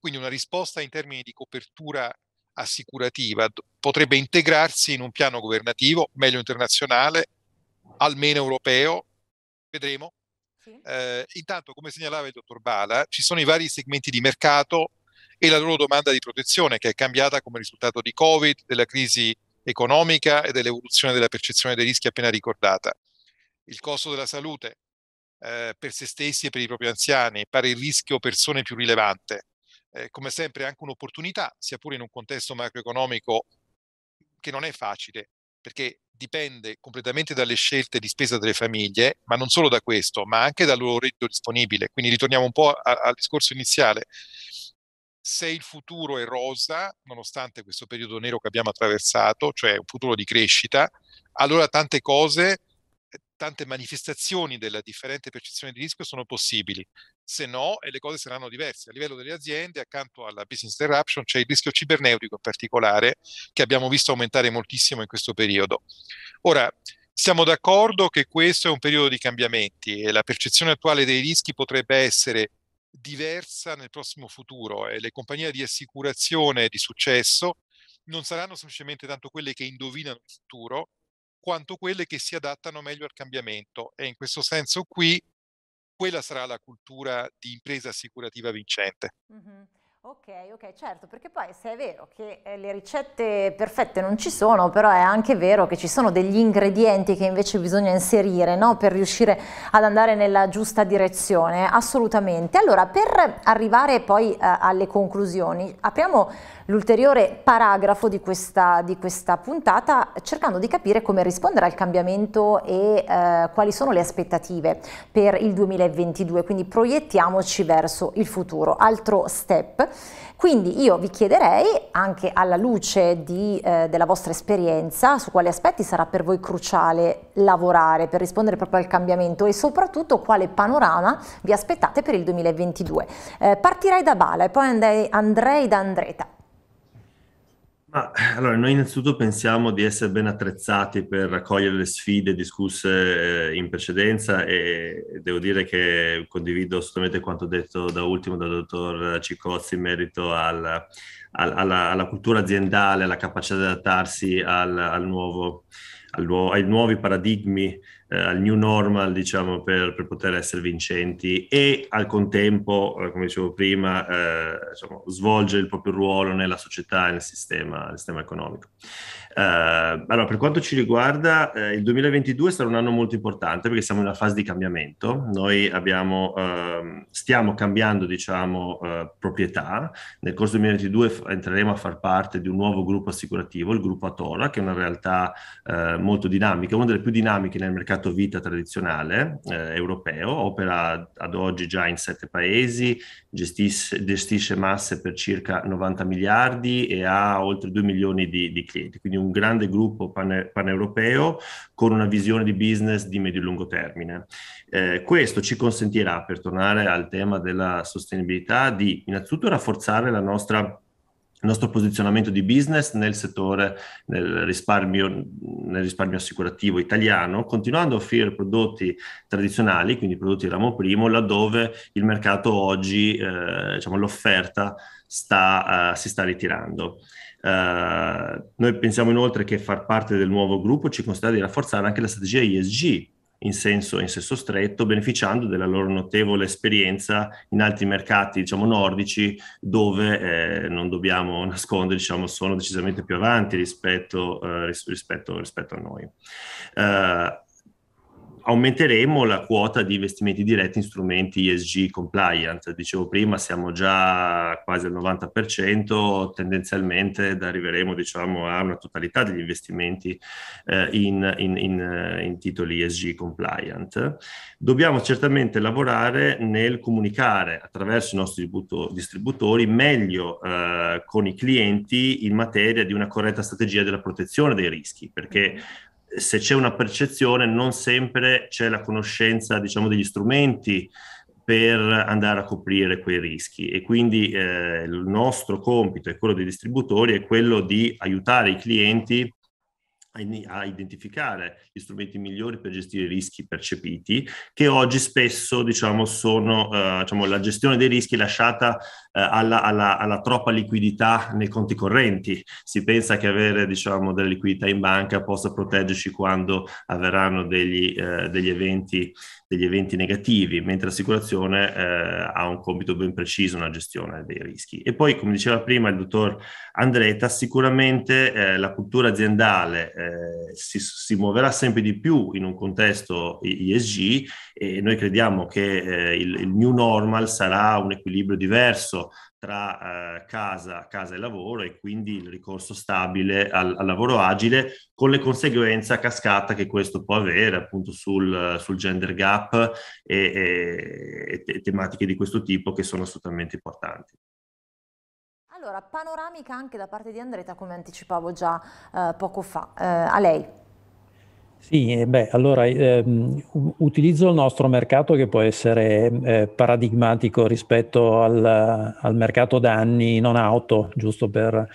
Quindi una risposta in termini di copertura assicurativa potrebbe integrarsi in un piano governativo, meglio internazionale, almeno europeo, vedremo. Sì. Eh, intanto, come segnalava il dottor Bala, ci sono i vari segmenti di mercato e la loro domanda di protezione che è cambiata come risultato di Covid, della crisi economica e dell'evoluzione della percezione dei rischi appena ricordata. Il costo della salute eh, per se stessi e per i propri anziani pare il rischio persone più rilevante eh, come sempre anche un'opportunità, sia pure in un contesto macroeconomico che non è facile, perché dipende completamente dalle scelte di spesa delle famiglie, ma non solo da questo, ma anche dal loro reddito disponibile. Quindi ritorniamo un po' a, al discorso iniziale. Se il futuro è rosa, nonostante questo periodo nero che abbiamo attraversato, cioè un futuro di crescita, allora tante cose tante manifestazioni della differente percezione di rischio sono possibili, se no e le cose saranno diverse. A livello delle aziende, accanto alla business interruption, c'è il rischio cibernetico in particolare, che abbiamo visto aumentare moltissimo in questo periodo. Ora, siamo d'accordo che questo è un periodo di cambiamenti e la percezione attuale dei rischi potrebbe essere diversa nel prossimo futuro e le compagnie di assicurazione di successo non saranno semplicemente tanto quelle che indovinano il futuro, quanto quelle che si adattano meglio al cambiamento e in questo senso qui quella sarà la cultura di impresa assicurativa vincente. Mm-hmm. Ok, ok, certo, perché poi se è vero che eh, le ricette perfette non ci sono, però è anche vero che ci sono degli ingredienti che invece bisogna inserire no? per riuscire ad andare nella giusta direzione, assolutamente. Allora, per arrivare poi eh, alle conclusioni, apriamo l'ulteriore paragrafo di questa, di questa, puntata cercando di capire come rispondere al cambiamento e eh, quali sono le aspettative per il 2022, quindi proiettiamoci verso il futuro. Altro step. Quindi io vi chiederei, anche alla luce di, eh, della vostra esperienza, su quali aspetti sarà per voi cruciale lavorare per rispondere proprio al cambiamento e soprattutto quale panorama vi aspettate per il 2022. Eh, partirei da Bala e poi andrei, andrei da Andreta allora, noi innanzitutto pensiamo di essere ben attrezzati per raccogliere le sfide discusse eh, in precedenza e devo dire che condivido assolutamente quanto detto da ultimo dal dottor Cicozzi in merito al, al, alla, alla, cultura aziendale, alla capacità di adattarsi al, al nuovo, nuovo, ai nuovi paradigmi eh, al new normal, diciamo, per, per, poter essere vincenti e al contempo, eh, come dicevo prima, eh, diciamo, svolge il proprio ruolo nella società e nel sistema, nel sistema economico. Eh, allora, per quanto ci riguarda, eh, il 2022 sarà un anno molto importante perché siamo in una fase di cambiamento. Noi abbiamo, ehm, stiamo cambiando, diciamo, eh, proprietà. Nel corso del 2022 entreremo a far parte di un nuovo gruppo assicurativo, il gruppo Atora, che è una realtà molto dinamica, una delle più dinamiche nel mercato vita tradizionale europeo. Opera ad oggi già in sette paesi, gestisce, gestisce masse per circa 90 miliardi e ha oltre 2 milioni di, di clienti, quindi un un grande gruppo paneuropeo con una visione di business di medio e lungo termine. Eh, questo ci consentirà, per tornare al tema della sostenibilità, di innanzitutto rafforzare la nostra il nostro posizionamento di business nel settore nel risparmio, nel risparmio, assicurativo italiano, continuando a offrire prodotti tradizionali, quindi prodotti di ramo primo, laddove il mercato oggi, eh, diciamo, l'offerta sta, uh, si sta ritirando. Uh, noi pensiamo inoltre che far parte del nuovo gruppo ci consenta di rafforzare anche la strategia ISG in senso, in senso, stretto, beneficiando della loro notevole esperienza in altri mercati, diciamo, nordici, dove eh, non dobbiamo nascondere, diciamo, sono decisamente più avanti rispetto, eh, rispetto, rispetto a noi. Uh, aumenteremo la quota di investimenti diretti in strumenti ESG compliant. Dicevo prima, siamo già quasi al 90%, tendenzialmente arriveremo diciamo, a una totalità degli investimenti eh, in, in, in, eh, in, titoli ESG compliant. Dobbiamo certamente lavorare nel comunicare attraverso i nostri distributori meglio eh, con i clienti in materia di una corretta strategia della protezione dei rischi, perché mm-hmm se c'è una percezione non sempre c'è la conoscenza diciamo, degli strumenti per andare a coprire quei rischi e quindi eh, il nostro compito e quello dei distributori è quello di aiutare i clienti a identificare gli strumenti migliori per gestire i rischi percepiti, che oggi spesso diciamo, sono eh, diciamo, la gestione dei rischi lasciata eh, alla, alla, alla, troppa liquidità nei conti correnti. Si pensa che avere diciamo, della liquidità in banca possa proteggerci quando avverranno degli, eh, degli, eventi, degli eventi, negativi, mentre l'assicurazione eh, ha un compito ben preciso nella gestione dei rischi. E poi, come diceva prima il dottor Andretta, sicuramente eh, la cultura aziendale eh, si, si, muoverà sempre di più in un contesto ISG e noi crediamo che eh, il, il new normal sarà un equilibrio diverso tra eh, casa, casa, e lavoro e quindi il ricorso stabile al, al, lavoro agile con le conseguenze a cascata che questo può avere appunto sul, sul gender gap e, e, e tematiche di questo tipo che sono assolutamente importanti. Allora, panoramica anche da parte di Andretta, come anticipavo già eh, poco fa. Eh, a lei. Sì, eh, beh, allora ehm, utilizzo il nostro mercato che può essere eh, paradigmatico rispetto al, al, mercato danni non auto, giusto per...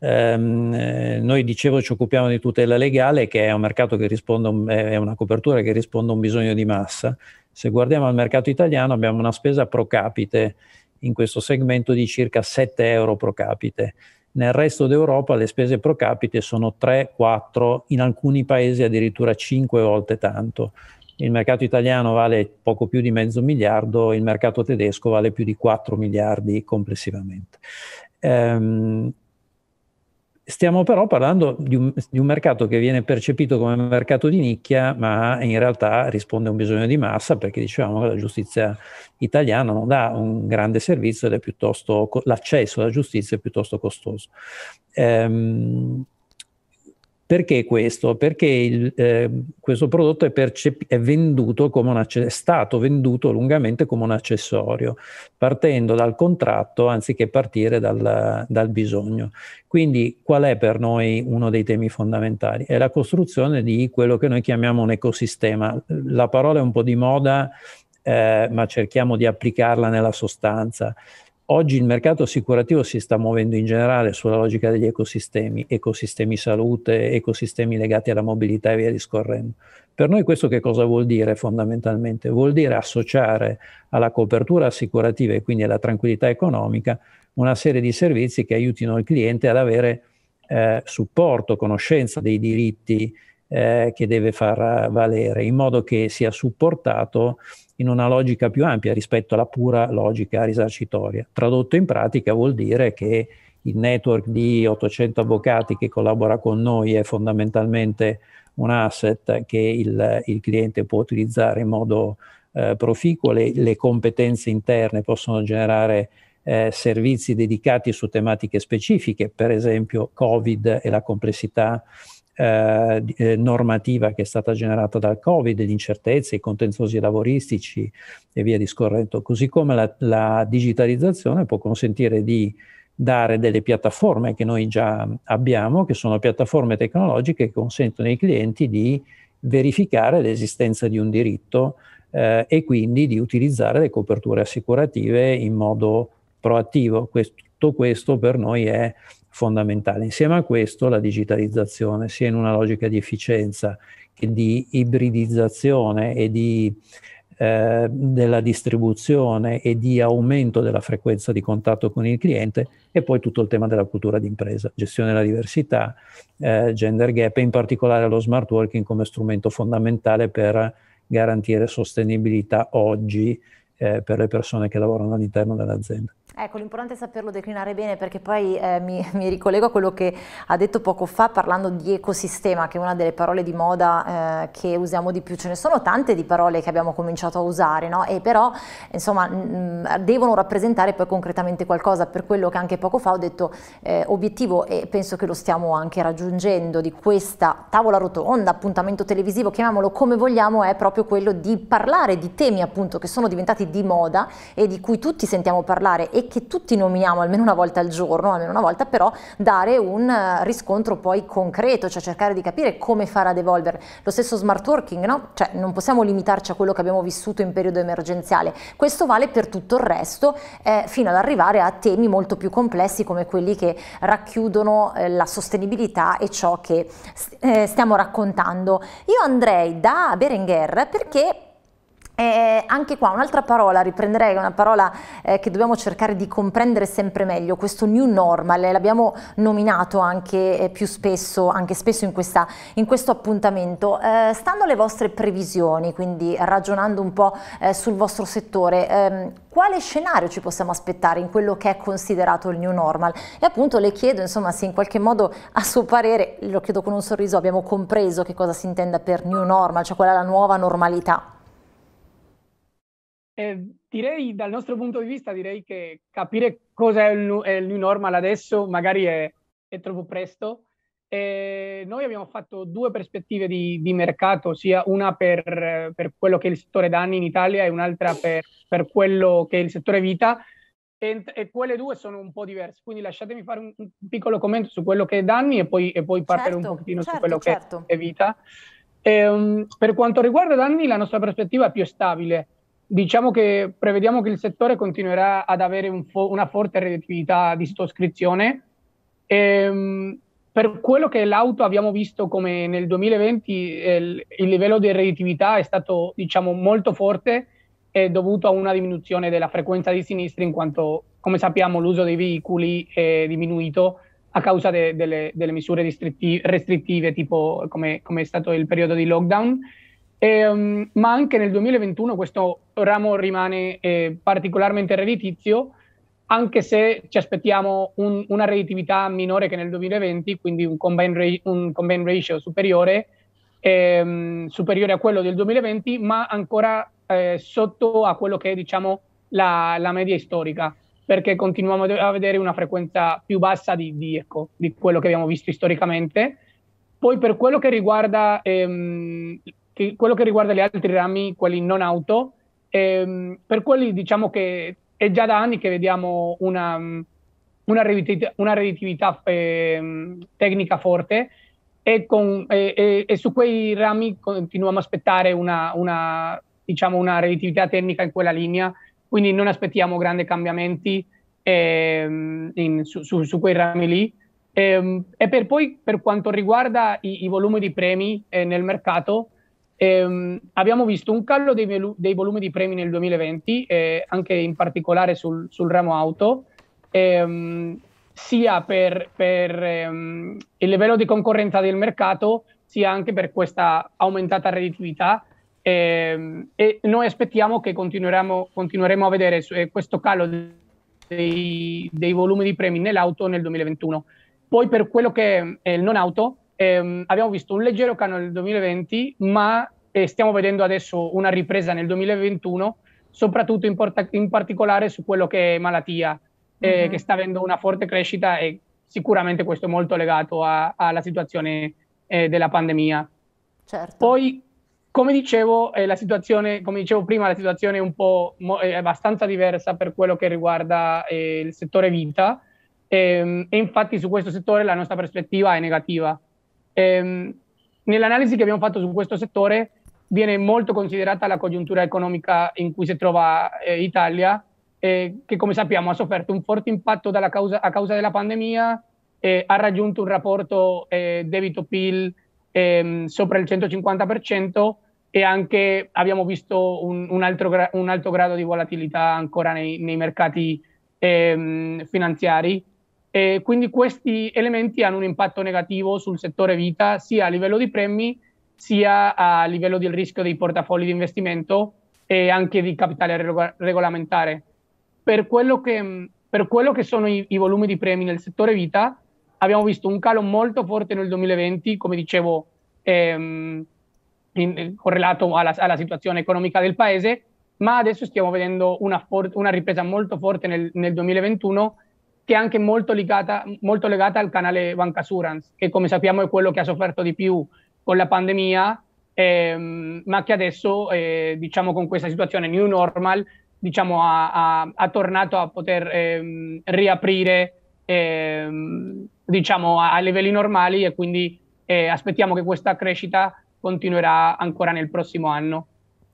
Ehm, eh, noi dicevo ci occupiamo di tutela legale che è un mercato che risponde, è una copertura che risponde a un bisogno di massa. Se guardiamo al mercato italiano abbiamo una spesa pro capite in questo segmento di circa 7 euro pro capite nel resto d'Europa le spese pro capite sono 3, 4, in alcuni paesi addirittura 5 volte tanto. Il mercato italiano vale poco più di mezzo miliardo, il mercato tedesco vale più di 4 miliardi complessivamente. Ehm, Stiamo però parlando di un, di un, mercato che viene percepito come mercato di nicchia, ma in realtà risponde a un bisogno di massa, perché diciamo che la giustizia italiana non dà un grande servizio ed è piuttosto, l'accesso alla giustizia è piuttosto costoso. Ehm, perché questo? Perché il, eh, questo prodotto è, percep- è, venduto come un acce- è stato venduto lungamente come un accessorio, partendo dal contratto anziché partire dal, dal bisogno. Quindi qual è per noi uno dei temi fondamentali? È la costruzione di quello che noi chiamiamo un ecosistema. La parola è un po' di moda, eh, ma cerchiamo di applicarla nella sostanza. Oggi il mercato assicurativo si sta muovendo in generale sulla logica degli ecosistemi, ecosistemi salute, ecosistemi legati alla mobilità e via discorrendo. Per noi questo che cosa vuol dire fondamentalmente? Vuol dire associare alla copertura assicurativa e quindi alla tranquillità economica una serie di servizi che aiutino il cliente ad avere eh, supporto, conoscenza dei diritti eh, che deve far valere, in modo che sia supportato in una logica più ampia rispetto alla pura logica risarcitoria. Tradotto in pratica vuol dire che il network di 800 avvocati che collabora con noi è fondamentalmente un asset che il, il cliente può utilizzare in modo eh, proficuo, le, le, competenze interne possono generare eh, servizi dedicati su tematiche specifiche, per esempio Covid e la complessità eh, eh, normativa che è stata generata dal Covid, di incertezze, i contenziosi lavoristici e via discorrendo, così come la, la digitalizzazione può consentire di dare delle piattaforme che noi già abbiamo, che sono piattaforme tecnologiche che consentono ai clienti di verificare l'esistenza di un diritto eh, e quindi di utilizzare le coperture assicurative in modo proattivo. Questo, tutto questo per noi è fondamentale. Insieme a questo la digitalizzazione, sia in una logica di efficienza che di ibridizzazione e di, eh, della distribuzione e di aumento della frequenza di contatto con il cliente e poi tutto il tema della cultura d'impresa, gestione della diversità, eh, gender gap e in particolare lo smart working come strumento fondamentale per garantire sostenibilità oggi eh, per le persone che lavorano all'interno dell'azienda. Ecco, l'importante è saperlo declinare bene perché poi eh, mi, mi, ricollego a quello che ha detto poco fa parlando di ecosistema, che è una delle parole di moda eh, che usiamo di più. Ce ne sono tante di parole che abbiamo cominciato a usare, no? E però, insomma, mh, devono rappresentare poi concretamente qualcosa. Per quello che anche poco fa ho detto eh, obiettivo e penso che lo stiamo anche raggiungendo di questa tavola rotonda, appuntamento televisivo, chiamiamolo come vogliamo, è proprio quello di parlare di temi appunto che sono diventati di moda e di cui tutti sentiamo parlare e che tutti nominiamo almeno una volta al giorno, almeno una volta, però dare un eh, riscontro poi concreto, cioè cercare di capire come farà ad evolvere. Lo stesso smart working, no? Cioè non possiamo limitarci a quello che abbiamo vissuto in periodo emergenziale. Questo vale per tutto il resto, eh, fino ad arrivare a temi molto più complessi come quelli che racchiudono eh, la sostenibilità e ciò che eh, stiamo raccontando. Io andrei da Berenguer perché eh, anche qua un'altra parola, riprenderei una parola eh, che dobbiamo cercare di comprendere sempre meglio, questo new normal, l'abbiamo nominato anche eh, più spesso, anche spesso in, questa, in questo appuntamento. Eh, stando alle vostre previsioni, quindi ragionando un po' eh, sul vostro settore, ehm, quale scenario ci possiamo aspettare in quello che è considerato il new normal? E appunto le chiedo insomma se in qualche modo a suo parere, lo chiedo con un sorriso, abbiamo compreso che cosa si intenda per new normal, cioè qual è la nuova normalità. Eh, direi dal nostro punto di vista direi che capire cosa è il, è il new normal adesso magari è, è troppo presto. Eh, noi abbiamo fatto due prospettive di, di, mercato, ossia una per, per, quello che è il settore danni in Italia e un'altra per, per quello che è il settore vita e, e, quelle due sono un po' diverse, quindi lasciatemi fare un, un piccolo commento su quello che è danni e poi, e poi certo, un pochino certo, su quello certo. che è vita. E, um, per quanto riguarda danni la nostra prospettiva è più stabile, diciamo che prevediamo che il settore continuerà ad avere un fo- una forte redditività di sottoscrizione. Ehm, per quello che l'auto abbiamo visto come nel 2020 eh, il, livello di redditività è stato diciamo, molto forte è dovuto a una diminuzione della frequenza di sinistra in quanto come sappiamo l'uso dei veicoli è diminuito a causa de- delle-, delle, misure restrittive tipo come-, come è stato il periodo di lockdown e, um, ma anche nel 2021 questo ramo rimane eh, particolarmente redditizio, anche se ci aspettiamo un, una redditività minore che nel 2020, quindi un combine, ra- un combine ratio superiore, ehm, superiore a quello del 2020, ma ancora eh, sotto a quello che è diciamo, la, la, media storica, perché continuiamo a vedere una frequenza più bassa di, di, ecco, di quello che abbiamo visto storicamente. Poi per quello che riguarda ehm, che quello che riguarda gli altri rami, quelli non auto, ehm, per quelli diciamo che è già da anni che vediamo una, mm, una, redditività, una redditività eh, tecnica forte e, con, eh, eh, e, su quei rami continuiamo a aspettare una, una, diciamo, una redditività tecnica in quella linea, quindi non aspettiamo grandi cambiamenti ehm, in, su, su, su quei rami lì. Ehm, e, per poi per quanto riguarda i, i volumi di premi eh, nel mercato, Ehm, abbiamo visto un calo dei, velu- dei, volumi di premi nel 2020, eh, anche in particolare sul, sul ramo auto, ehm, sia per, per ehm, il livello di concorrenza del mercato, sia anche per questa aumentata redditività. Ehm, e noi aspettiamo che continueremo a vedere eh, questo calo dei, dei volumi di premi nell'auto nel 2021. Poi per quello che è il non auto, ehm, abbiamo visto un leggero calo nel 2020, ma eh, stiamo vedendo adesso una ripresa nel 2021, soprattutto in, porta- in particolare su quello che è malattia, eh, mm-hmm. che sta avendo una forte crescita e sicuramente questo è molto legato a- alla situazione eh, della pandemia. Certo. Poi, come dicevo, eh, la situazione, come dicevo prima, la situazione è un po' mo- è abbastanza diversa per quello che riguarda eh, il settore vita. Ehm, e infatti su questo settore la nostra prospettiva è negativa. Ehm, nell'analisi che abbiamo fatto su questo settore viene molto considerata la congiuntura economica in cui si trova eh, Italia, eh, che come sappiamo ha sofferto un forte impatto causa, a causa della pandemia, eh, ha raggiunto un rapporto eh, debito-PIL ehm, sopra il 150% e anche abbiamo visto un, un, altro, un alto grado di volatilità ancora nei, nei mercati ehm, finanziari. E quindi questi elementi hanno un impatto negativo sul settore vita sia a livello di premi sia a livello del rischio dei portafogli di investimento e anche di capitale regolamentare. Per quello che, per quello che sono i, i volumi di premi nel settore vita, abbiamo visto un calo molto forte nel 2020, come dicevo, ehm, in, correlato alla, alla, situazione economica del paese, ma adesso stiamo vedendo una, for- una ripresa molto forte nel, nel 2021 che è anche molto legata, molto legata al canale Bancassurance, che come sappiamo è quello che ha sofferto di più con la pandemia, ehm, ma che adesso, eh, diciamo, con questa situazione new normal, diciamo, ha, ha, ha tornato a poter ehm, riaprire, ehm, diciamo, a, a, livelli normali e quindi eh, aspettiamo che questa crescita continuerà ancora nel prossimo anno.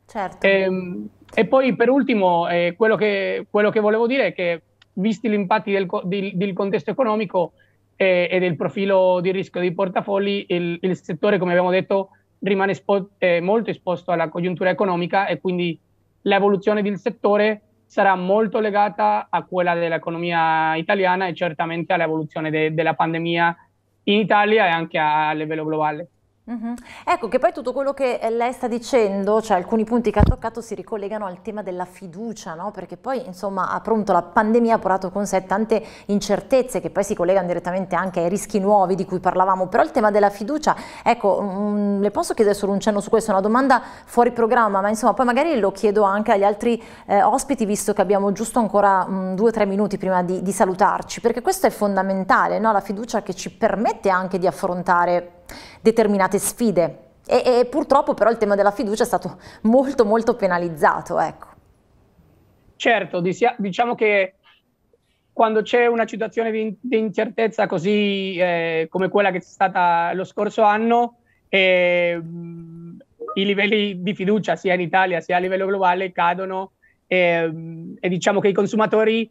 Certo. E, ehm, e poi per ultimo, eh, quello, che, quello che volevo dire è che visti gli impatti del, del, del contesto economico eh, e del profilo di rischio dei portafogli, il, il settore, come abbiamo detto, rimane spo- eh, molto esposto alla congiuntura economica e quindi l'evoluzione del settore sarà molto legata a quella dell'economia italiana e certamente all'evoluzione de- della pandemia in Italia e anche a livello globale. Mm-hmm. Ecco che poi tutto quello che eh, lei sta dicendo, cioè alcuni punti che ha toccato si ricollegano al tema della fiducia, no? perché poi insomma appunto la pandemia ha portato con sé tante incertezze che poi si collegano direttamente anche ai rischi nuovi di cui parlavamo, però il tema della fiducia, ecco, mh, le posso chiedere solo un cenno su questo, è una domanda fuori programma, ma insomma poi magari lo chiedo anche agli altri eh, ospiti visto che abbiamo giusto ancora mh, due o tre minuti prima di, di, salutarci, perché questo è fondamentale, no? la fiducia che ci permette anche di affrontare determinate sfide. E, e, purtroppo però il tema della fiducia è stato molto molto penalizzato. Ecco. Certo, diciamo che quando c'è una situazione di, incertezza così eh, come quella che c'è stata lo scorso anno, eh, i livelli di fiducia sia in Italia sia a livello globale cadono eh, e diciamo che i consumatori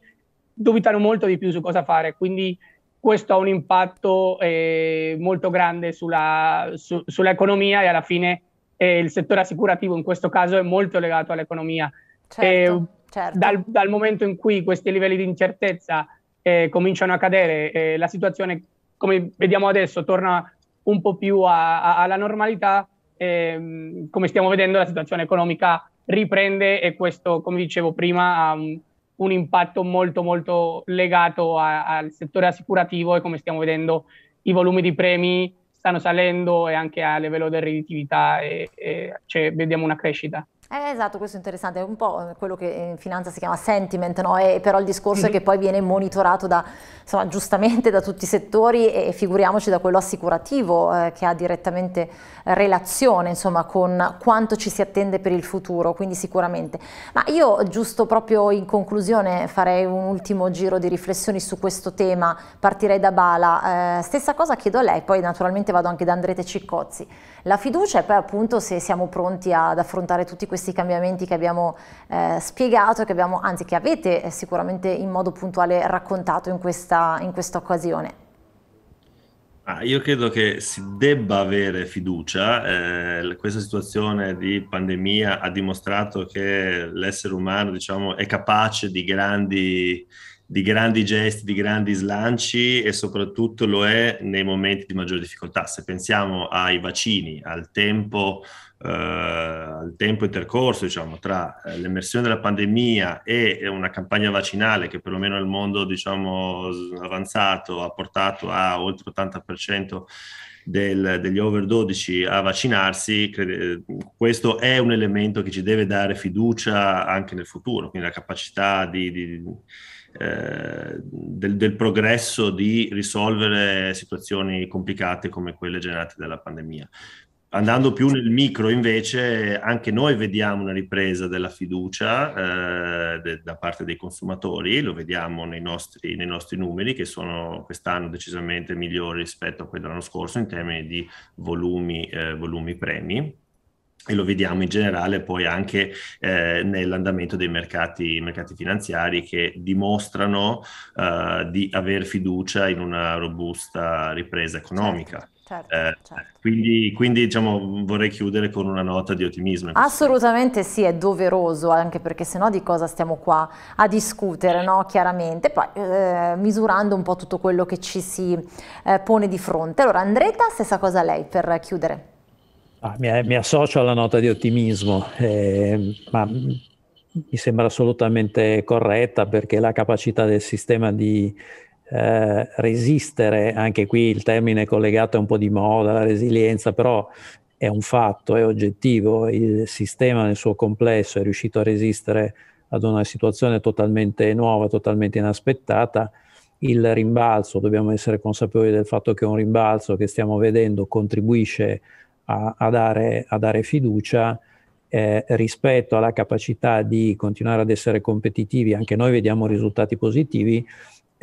dubitano molto di più su cosa fare. Quindi questo ha un impatto eh, molto grande sulla, su, sull'economia e alla fine eh, il settore assicurativo in questo caso è molto legato all'economia. Certo, eh, certo. Dal, dal, momento in cui questi livelli di incertezza eh, cominciano a cadere, eh, la situazione, come vediamo adesso, torna un po' più a, a, alla normalità, ehm, come stiamo vedendo la situazione economica riprende e questo, come dicevo prima, ha un un impatto molto molto legato a, al settore assicurativo e come stiamo vedendo i volumi di premi stanno salendo e anche a livello di redditività e, e cioè, vediamo una crescita. Eh, esatto, questo è interessante, è un po' quello che in finanza si chiama sentiment, no? e, però il discorso mm -hmm. è mhm. che poi viene monitorato da, insomma, giustamente da tutti i settori e, figuriamoci da quello assicurativo eh, che ha direttamente relazione insomma, con quanto ci si attende per il futuro, quindi sicuramente. Ma io giusto proprio in conclusione farei un ultimo giro di riflessioni su questo tema, partirei da Bala, eh, stessa cosa chiedo a lei, poi naturalmente vado anche da Andrete Ciccozzi, la fiducia e poi appunto se siamo pronti ad affrontare tutti questi questi cambiamenti che abbiamo eh, spiegato, che abbiamo, anzi che avete eh, sicuramente in modo puntuale raccontato in questa, in questa occasione? Ah, io credo che si debba avere fiducia, eh, questa situazione di pandemia ha dimostrato che l'essere umano diciamo, è capace di grandi, di grandi gesti, di grandi slanci e soprattutto lo è nei momenti di maggiore difficoltà. Se pensiamo ai vaccini, al tempo eh, al tempo intercorso diciamo, tra eh, l'emersione della pandemia e una campagna vaccinale che perlomeno nel mondo diciamo, avanzato ha portato a oltre l'80% del, degli over 12 a vaccinarsi, crede, eh, questo è un elemento che ci deve dare fiducia anche nel futuro, quindi la capacità di, di eh, del, del, progresso di risolvere situazioni complicate come quelle generate dalla pandemia. Andando più nel micro invece, anche noi vediamo una ripresa della fiducia eh, de, da parte dei consumatori, lo vediamo nei nostri, nei nostri, numeri che sono quest'anno decisamente migliori rispetto a quelli dell'anno scorso in termini di volumi, eh, volumi premi e lo vediamo in generale poi anche eh, nell'andamento dei mercati, mercati, finanziari che dimostrano eh, di aver fiducia in una robusta ripresa economica. Certo, eh, certo. Quindi, quindi diciamo, vorrei chiudere con una nota di ottimismo. Assolutamente sì, è doveroso, anche perché sennò di cosa stiamo qua a discutere, no? chiaramente, poi eh, misurando un po' tutto quello che ci si eh, pone di fronte. Allora, Andretta, stessa cosa lei per chiudere. Ah, mi, mi, associo alla nota di ottimismo, ehm, ma mi sembra assolutamente corretta perché la capacità del sistema di eh, resistere, anche qui il termine collegato è un po' di moda, la resilienza, però è un fatto, è oggettivo, il sistema nel suo complesso è riuscito a resistere ad una situazione totalmente nuova, totalmente inaspettata. Il rimbalzo, dobbiamo essere consapevoli del fatto che un rimbalzo che stiamo vedendo contribuisce a, a, dare, a dare, fiducia eh, rispetto alla capacità di continuare ad essere competitivi. Anche noi vediamo risultati positivi,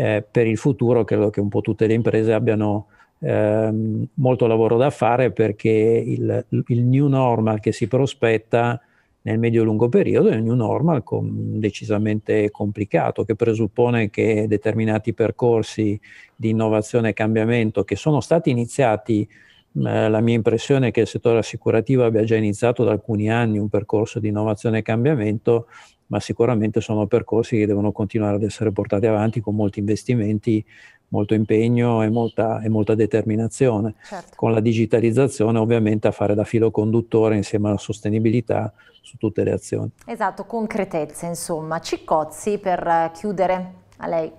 eh, per il futuro credo che un po' tutte le imprese abbiano ehm, molto lavoro da fare perché il, il new normal che si prospetta nel medio-lungo periodo è un new normal com- decisamente complicato che presuppone che determinati percorsi di innovazione e cambiamento che sono stati iniziati eh, la mia impressione è che il settore assicurativo abbia già iniziato da alcuni anni un percorso di innovazione e cambiamento ma sicuramente sono percorsi che devono continuare ad essere portati avanti con molti investimenti, molto impegno e molta, e molta determinazione. Certo. Con la digitalizzazione ovviamente a fare da filo conduttore insieme alla sostenibilità su tutte le azioni. Esatto, concretezza insomma. Ciccozzi per chiudere a lei.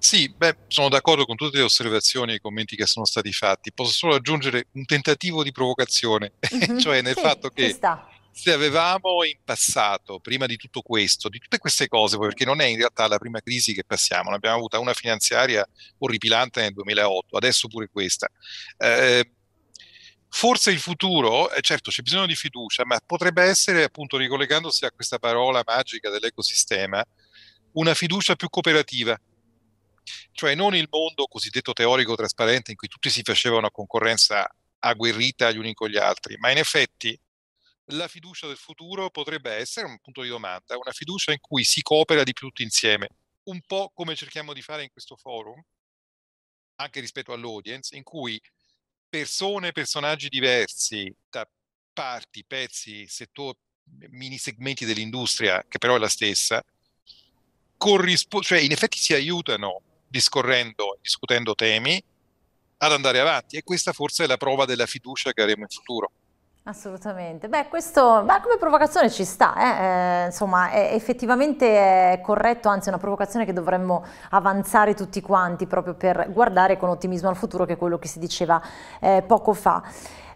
Sì, beh, sono d'accordo con tutte le osservazioni e i commenti che sono stati fatti. Posso solo aggiungere un tentativo di provocazione, mm-hmm, cioè nel sì, fatto che sta se avevamo in passato, prima di tutto questo, di tutte queste cose, perché non è in realtà la prima crisi che passiamo, abbiamo avuto una finanziaria orripilante nel 2008, adesso pure questa. Eh, Forse il futuro, eh, certo c'è bisogno di fiducia, ma potrebbe essere, appunto ricollegandosi a questa parola magica dell'ecosistema, una fiducia più cooperativa. Cioè non il mondo cosiddetto teorico trasparente in cui tutti si facevano concorrenza agguerrita gli uni con gli altri, ma in effetti la fiducia del futuro potrebbe essere un punto di domanda, una fiducia in cui si coopera di più tutti insieme, un po' come cerchiamo di fare in questo forum, anche rispetto all'audience, in cui persone, personaggi diversi da parti, pezzi, settori, mini segmenti dell'industria, che però è la stessa, corrispo- cioè in effetti si aiutano discorrendo, discutendo temi ad andare avanti e questa forse è la prova della fiducia che avremo in futuro. Assolutamente. Beh, questo beh, come provocazione ci sta, eh? Eh, insomma, è effettivamente è corretto, anzi è una provocazione che dovremmo avanzare tutti quanti proprio per guardare con ottimismo al futuro, che è quello che si diceva eh, poco fa.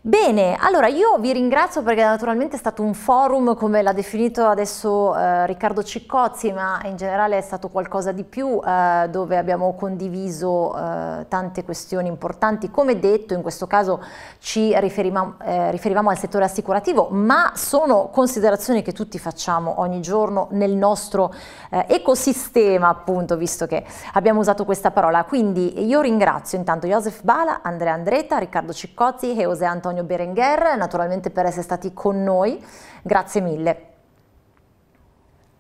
Bene, allora io vi ringrazio perché naturalmente è stato un forum come l'ha definito adesso eh, Riccardo Ciccozzi, ma in generale è stato qualcosa di più eh, dove abbiamo condiviso eh, tante questioni importanti. Come detto, in questo caso ci riferivamo, eh, riferivamo al settore assicurativo, ma sono considerazioni che tutti facciamo ogni giorno nel nostro eh, ecosistema, appunto, visto che abbiamo usato questa parola. Quindi io ringrazio intanto Joseph Bala, Andrea Andretta, Riccardo Ciccozzi e José Antonio Antonio Berenguer, naturalmente per essere stati con noi. Grazie mille.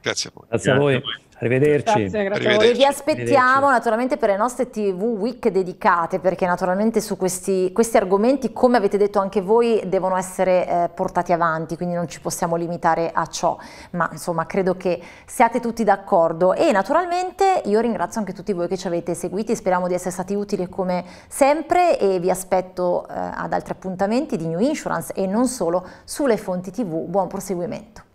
Grazie a voi. Grazie a voi. Arrivederci. Grazie, grazie Arrivederci. Vi aspettiamo naturalmente per le nostre TV Week dedicate perché naturalmente su questi, questi argomenti, come avete detto anche voi, devono essere eh, portati avanti, quindi non ci possiamo limitare a ciò, ma insomma credo che siate tutti d'accordo e naturalmente io ringrazio anche tutti voi che ci avete seguiti, speriamo di essere stati utili come sempre e vi aspetto eh, ad altri appuntamenti di New Insurance e non solo sulle fonti TV. Buon proseguimento.